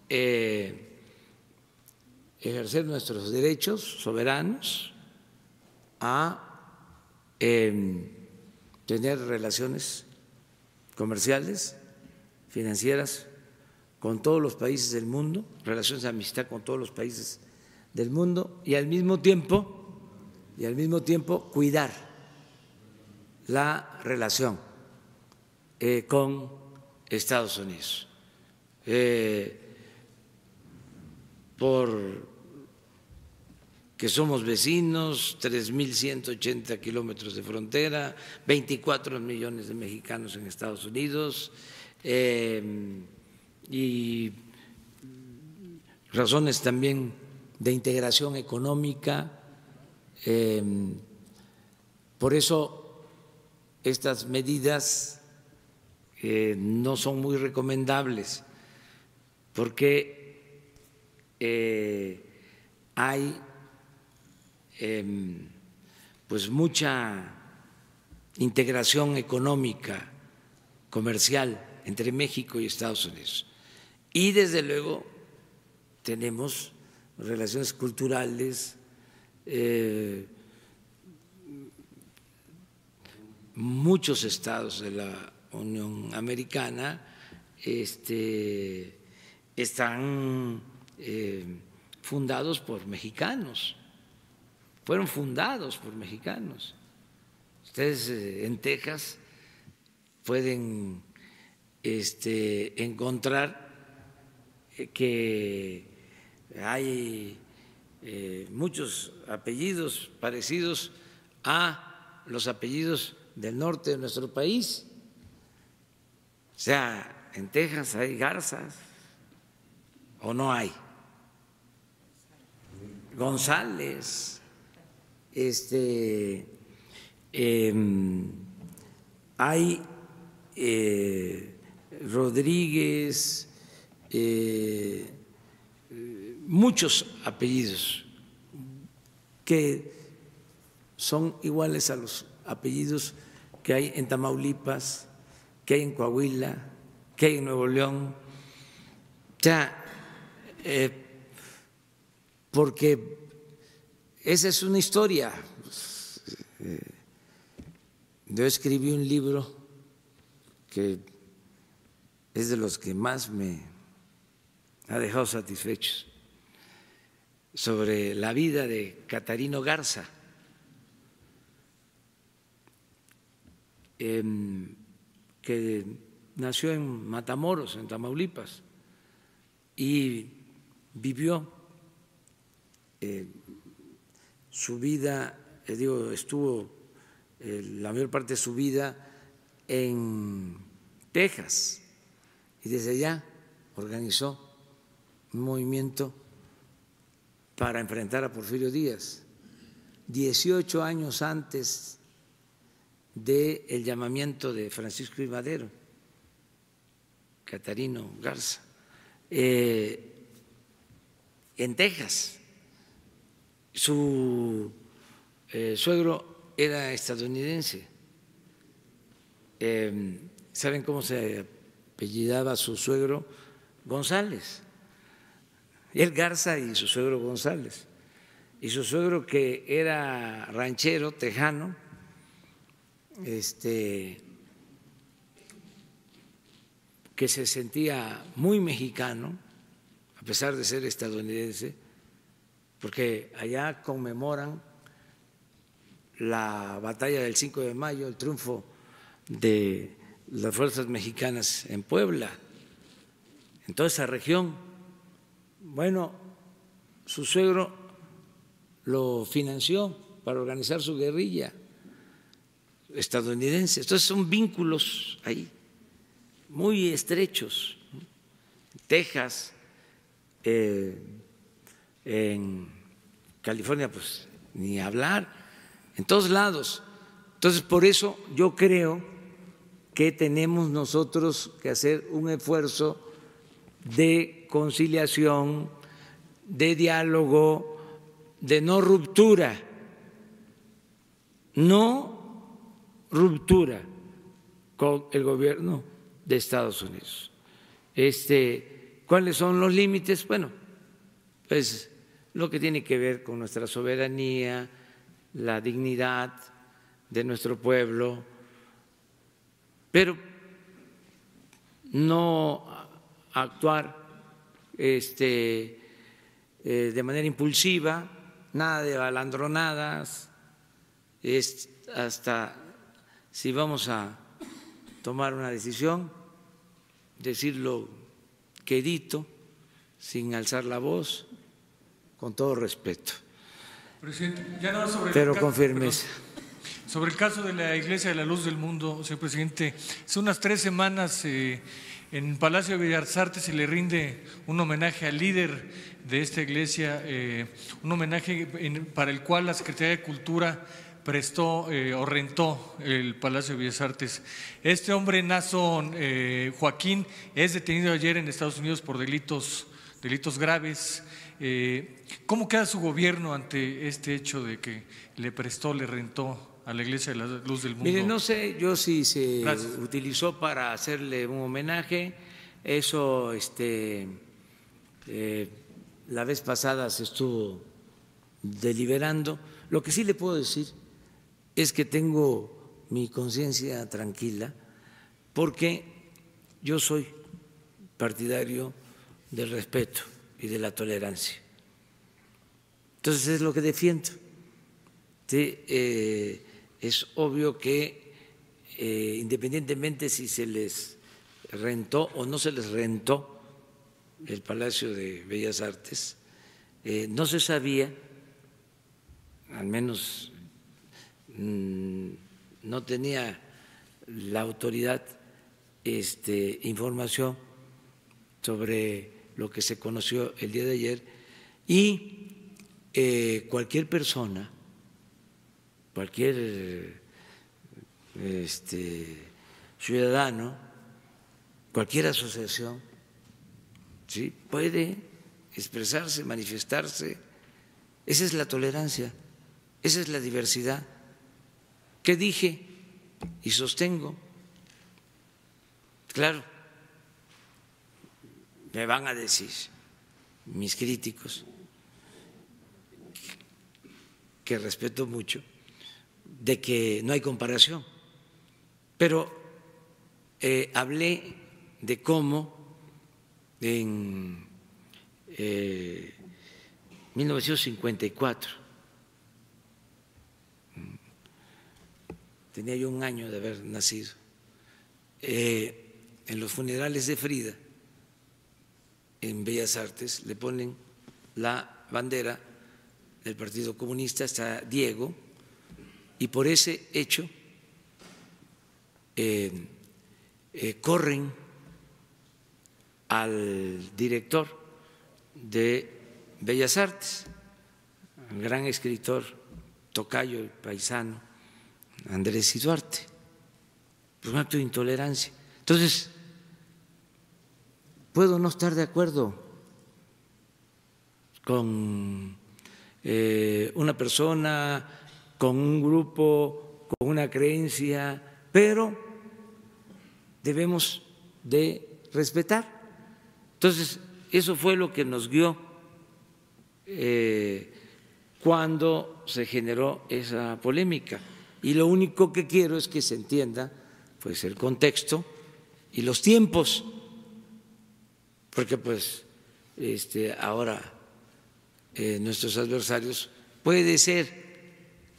ejercer nuestros derechos soberanos a tener relaciones comerciales, financieras con todos los países del mundo, relaciones de amistad con todos los países del mundo y al mismo tiempo y al mismo tiempo cuidar la relación eh, con Estados Unidos. Eh, por que somos vecinos, 3.180 kilómetros de frontera, 24 millones de mexicanos en Estados Unidos em, y razones también de integración económica. Em, por eso estas medidas eh, no son muy recomendables porque eh, hay Em, pues mucha integración económica, comercial entre México y Estados Unidos. Y desde luego tenemos relaciones culturales eh, muchos estados de la Unión Americana este, están eh, fundados por mexicanos fueron fundados por mexicanos. Ustedes eh, en Texas pueden este, encontrar eh, que hay eh, muchos apellidos parecidos a los apellidos del norte de nuestro país. O sea, en Texas hay garzas o no hay. González. Este, em, hay eh, Rodríguez, eh, muchos apellidos que son iguales a los apellidos que hay en Tamaulipas, que hay en Coahuila, que hay en Nuevo León. O eh, porque esa es una historia. Yo escribí un libro que es de los que más me ha dejado satisfecho sobre la vida de Catarino Garza. Em, que nació en Matamoros, en Tamaulipas, y vivió eh, su vida, digo, estuvo eh, la mayor parte de su vida en Texas y desde allá organizó un movimiento para enfrentar a Porfirio Díaz. 18 años antes del el llamamiento de Francisco Madero, Catarino Garza, eh, en Texas. Su eh, suegro era estadounidense. Em, ¿Saben cómo se apellidaba su suegro? González. El Garza y su suegro González. Y su suegro que era ranchero, tejano, este, que se sentía muy mexicano, a pesar de ser estadounidense, porque allá conmemoran la batalla del 5 de mayo, el triunfo de las fuerzas mexicanas en Puebla, en toda esa región. Bueno, su suegro lo financió para organizar su guerrilla estadounidense. Entonces son vínculos ahí muy estrechos. Texas, eh, en California, pues ni hablar, en todos lados. Entonces, por eso yo creo que tenemos nosotros que hacer un esfuerzo de conciliación, de diálogo, de no ruptura, no ruptura con el gobierno de Estados Unidos. Este, ¿Cuáles son los límites? Bueno, pues lo que tiene que ver con nuestra soberanía, la dignidad de nuestro pueblo, pero no actuar este, eh, de manera impulsiva, nada de balandronadas, hasta si vamos a tomar una decisión, decirlo quedito, sin alzar la voz, con todo respeto, presidente, ya no sobre pero caso, sobre el caso de la Iglesia de la Luz del Mundo, señor presidente, hace unas tres semanas eh, en Palacio de Bellas Artes se le rinde un homenaje al líder de esta iglesia, eh, un homenaje para el cual la Secretaría de Cultura prestó eh, o rentó el Palacio de Bellas Artes. Este hombre, Nason Joaquín, es detenido ayer en Estados Unidos por delitos, delitos graves. Eh, ¿Cómo queda su gobierno ante este hecho de que le prestó, le rentó a la Iglesia de la Luz del Mundo? Mire, no sé yo si se utilizó para hacerle un homenaje. Eso, este, eh, la vez pasada se estuvo deliberando. Lo que sí le puedo decir es que tengo mi conciencia tranquila porque yo soy partidario del respeto y de la tolerancia. Entonces es lo que defiendo. Eh, es obvio que eh, independientemente si se les rentó o no se les rentó el Palacio de Bellas Artes, eh, no se sabía, al menos mm, no tenía la autoridad este, información sobre lo que se conoció el día de ayer, y eh, cualquier persona, cualquier este, ciudadano, cualquier asociación, ¿sí? puede expresarse, manifestarse. Esa es la tolerancia, esa es la diversidad. ¿Qué dije? Y sostengo. Claro, me van a decir mis críticos, que respeto mucho, de que no hay comparación. Pero eh, hablé de cómo en 1954, eh, tenía yo un año de haber nacido, eh, en los funerales de Frida, en Bellas Artes, le ponen la bandera del Partido Comunista, hasta Diego, y por ese hecho eh, eh, corren al director de Bellas Artes, el gran escritor tocayo y paisano, Andrés Duarte, por un acto de intolerancia. Entonces, Puedo no estar de acuerdo con eh, una persona, con un grupo, con una creencia, pero debemos de respetar. Entonces, eso fue lo que nos guió eh, cuando se generó esa polémica. Y lo único que quiero es que se entienda pues, el contexto y los tiempos porque pues este, ahora eh, nuestros adversarios puede ser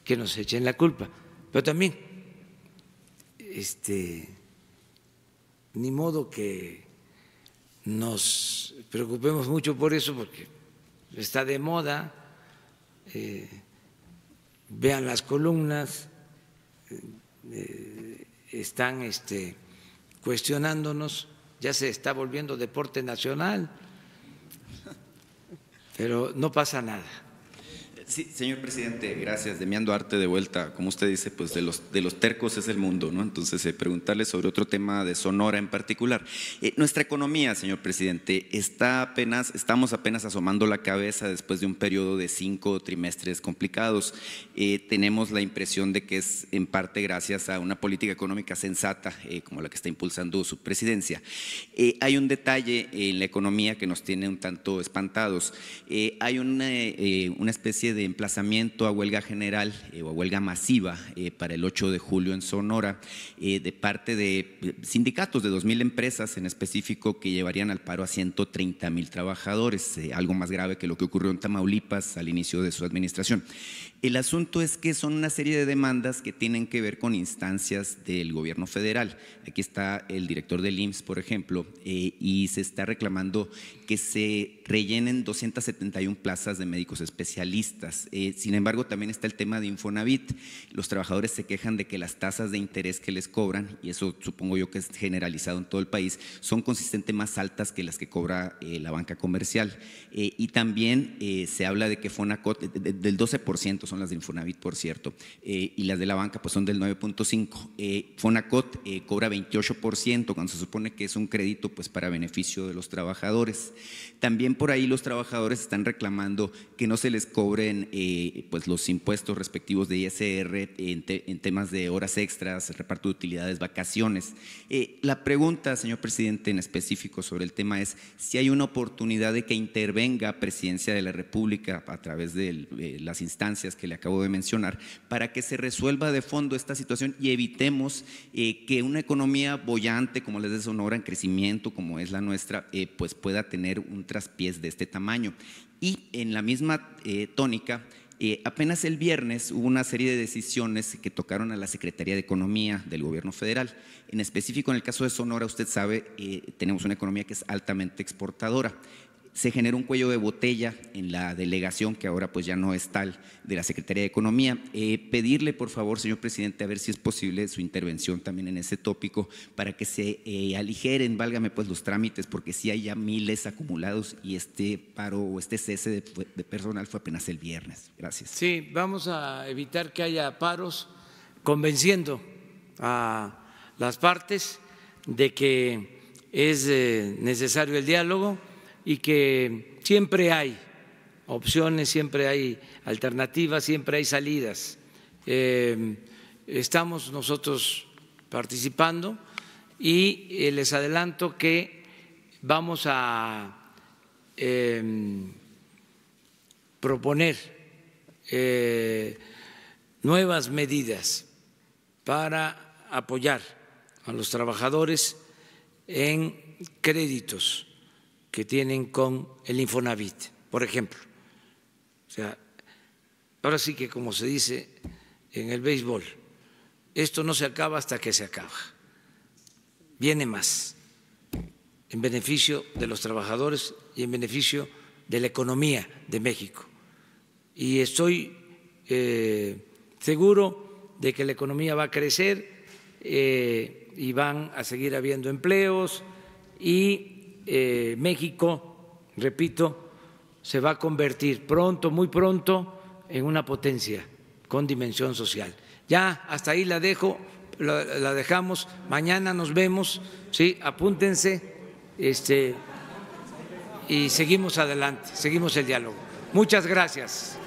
que nos echen la culpa, pero también este, ni modo que nos preocupemos mucho por eso porque está de moda, eh, vean las columnas, eh, están este, cuestionándonos ya se está volviendo deporte nacional, pero no pasa nada. Sí, señor presidente, gracias. Demiando Arte, de vuelta. Como usted dice, pues de los, de los tercos es el mundo, ¿no? Entonces, eh, preguntarle sobre otro tema de Sonora en particular. Eh, nuestra economía, señor presidente, está apenas, estamos apenas asomando la cabeza después de un periodo de cinco trimestres complicados. Eh, tenemos la impresión de que es en parte gracias a una política económica sensata, como la que está impulsando su presidencia. hay un detalle en la economía que nos tiene un tanto espantados. hay una, una especie de de emplazamiento a huelga general eh, o a huelga masiva eh, para el 8 de julio en Sonora eh, de parte de sindicatos de 2.000 empresas en específico que llevarían al paro a 130.000 trabajadores, algo más grave que lo que ocurrió en Tamaulipas al inicio de su administración. El asunto es que son una serie de demandas que tienen que ver con instancias del gobierno federal. Aquí está el director del IMSS, por ejemplo, eh, y se está reclamando que se rellenen 271 plazas de médicos especialistas. Eh, sin embargo, también está el tema de Infonavit. Los trabajadores se quejan de que las tasas de interés que les cobran, y eso supongo yo que es generalizado en todo el país, son consistentemente más altas que las que cobra eh, la banca comercial. y también se habla de que Fonacot, del 12% son las de Infonavit, por cierto, eh, y las de la banca, pues son del 9.5. Eh, Fonacot eh, cobra 28% cuando se supone que es un crédito pues, para beneficio de los trabajadores. También por ahí los trabajadores están reclamando que no se les cobren pues, los impuestos respectivos de ISR en, temas de horas extras, reparto de utilidades, vacaciones. la pregunta, señor presidente, en específico sobre el tema es si hay una oportunidad de que intervenga Presidencia de la República a través de las instancias que le acabo de mencionar, para que se resuelva de fondo esta situación y evitemos eh, que una economía bollante como la de Sonora, en crecimiento como es la nuestra, eh, pues pueda tener un traspiés de este tamaño. Y en la misma eh, tónica, apenas el viernes hubo una serie de decisiones que tocaron a la Secretaría de Economía del Gobierno Federal. En específico, en el caso de Sonora, usted sabe, tenemos una economía que es altamente exportadora se generó un cuello de botella en la delegación, que ahora pues ya no es tal, de la Secretaría de Economía. Eh, pedirle, por favor, señor presidente, a ver si es posible su intervención también en ese tópico, para que se eh, aligeren, válgame pues, los trámites, porque sí hay ya miles acumulados y este paro o este cese de personal fue apenas el viernes. Gracias. Sí, vamos a evitar que haya paros convenciendo a las partes de que es eh, necesario el diálogo y que siempre hay opciones, siempre hay alternativas, siempre hay salidas. Eh, estamos nosotros participando y eh, les adelanto que vamos a em, proponer eh, nuevas medidas para apoyar a los trabajadores en créditos que tienen con el Infonavit, por ejemplo. O sea, ahora sí que como se dice en el béisbol, esto no se acaba hasta que se acaba. Viene más en beneficio de los trabajadores y en beneficio de la economía de México. Y estoy eh, seguro de que la economía va a crecer eh, y van a seguir habiendo empleos y eh, México, repito, se va a convertir pronto, muy pronto, en una potencia con dimensión social. Ya hasta ahí la dejo, dejamos. Mañana nos vemos, sí, apúntense, este, y seguimos adelante, seguimos el diálogo. Muchas gracias.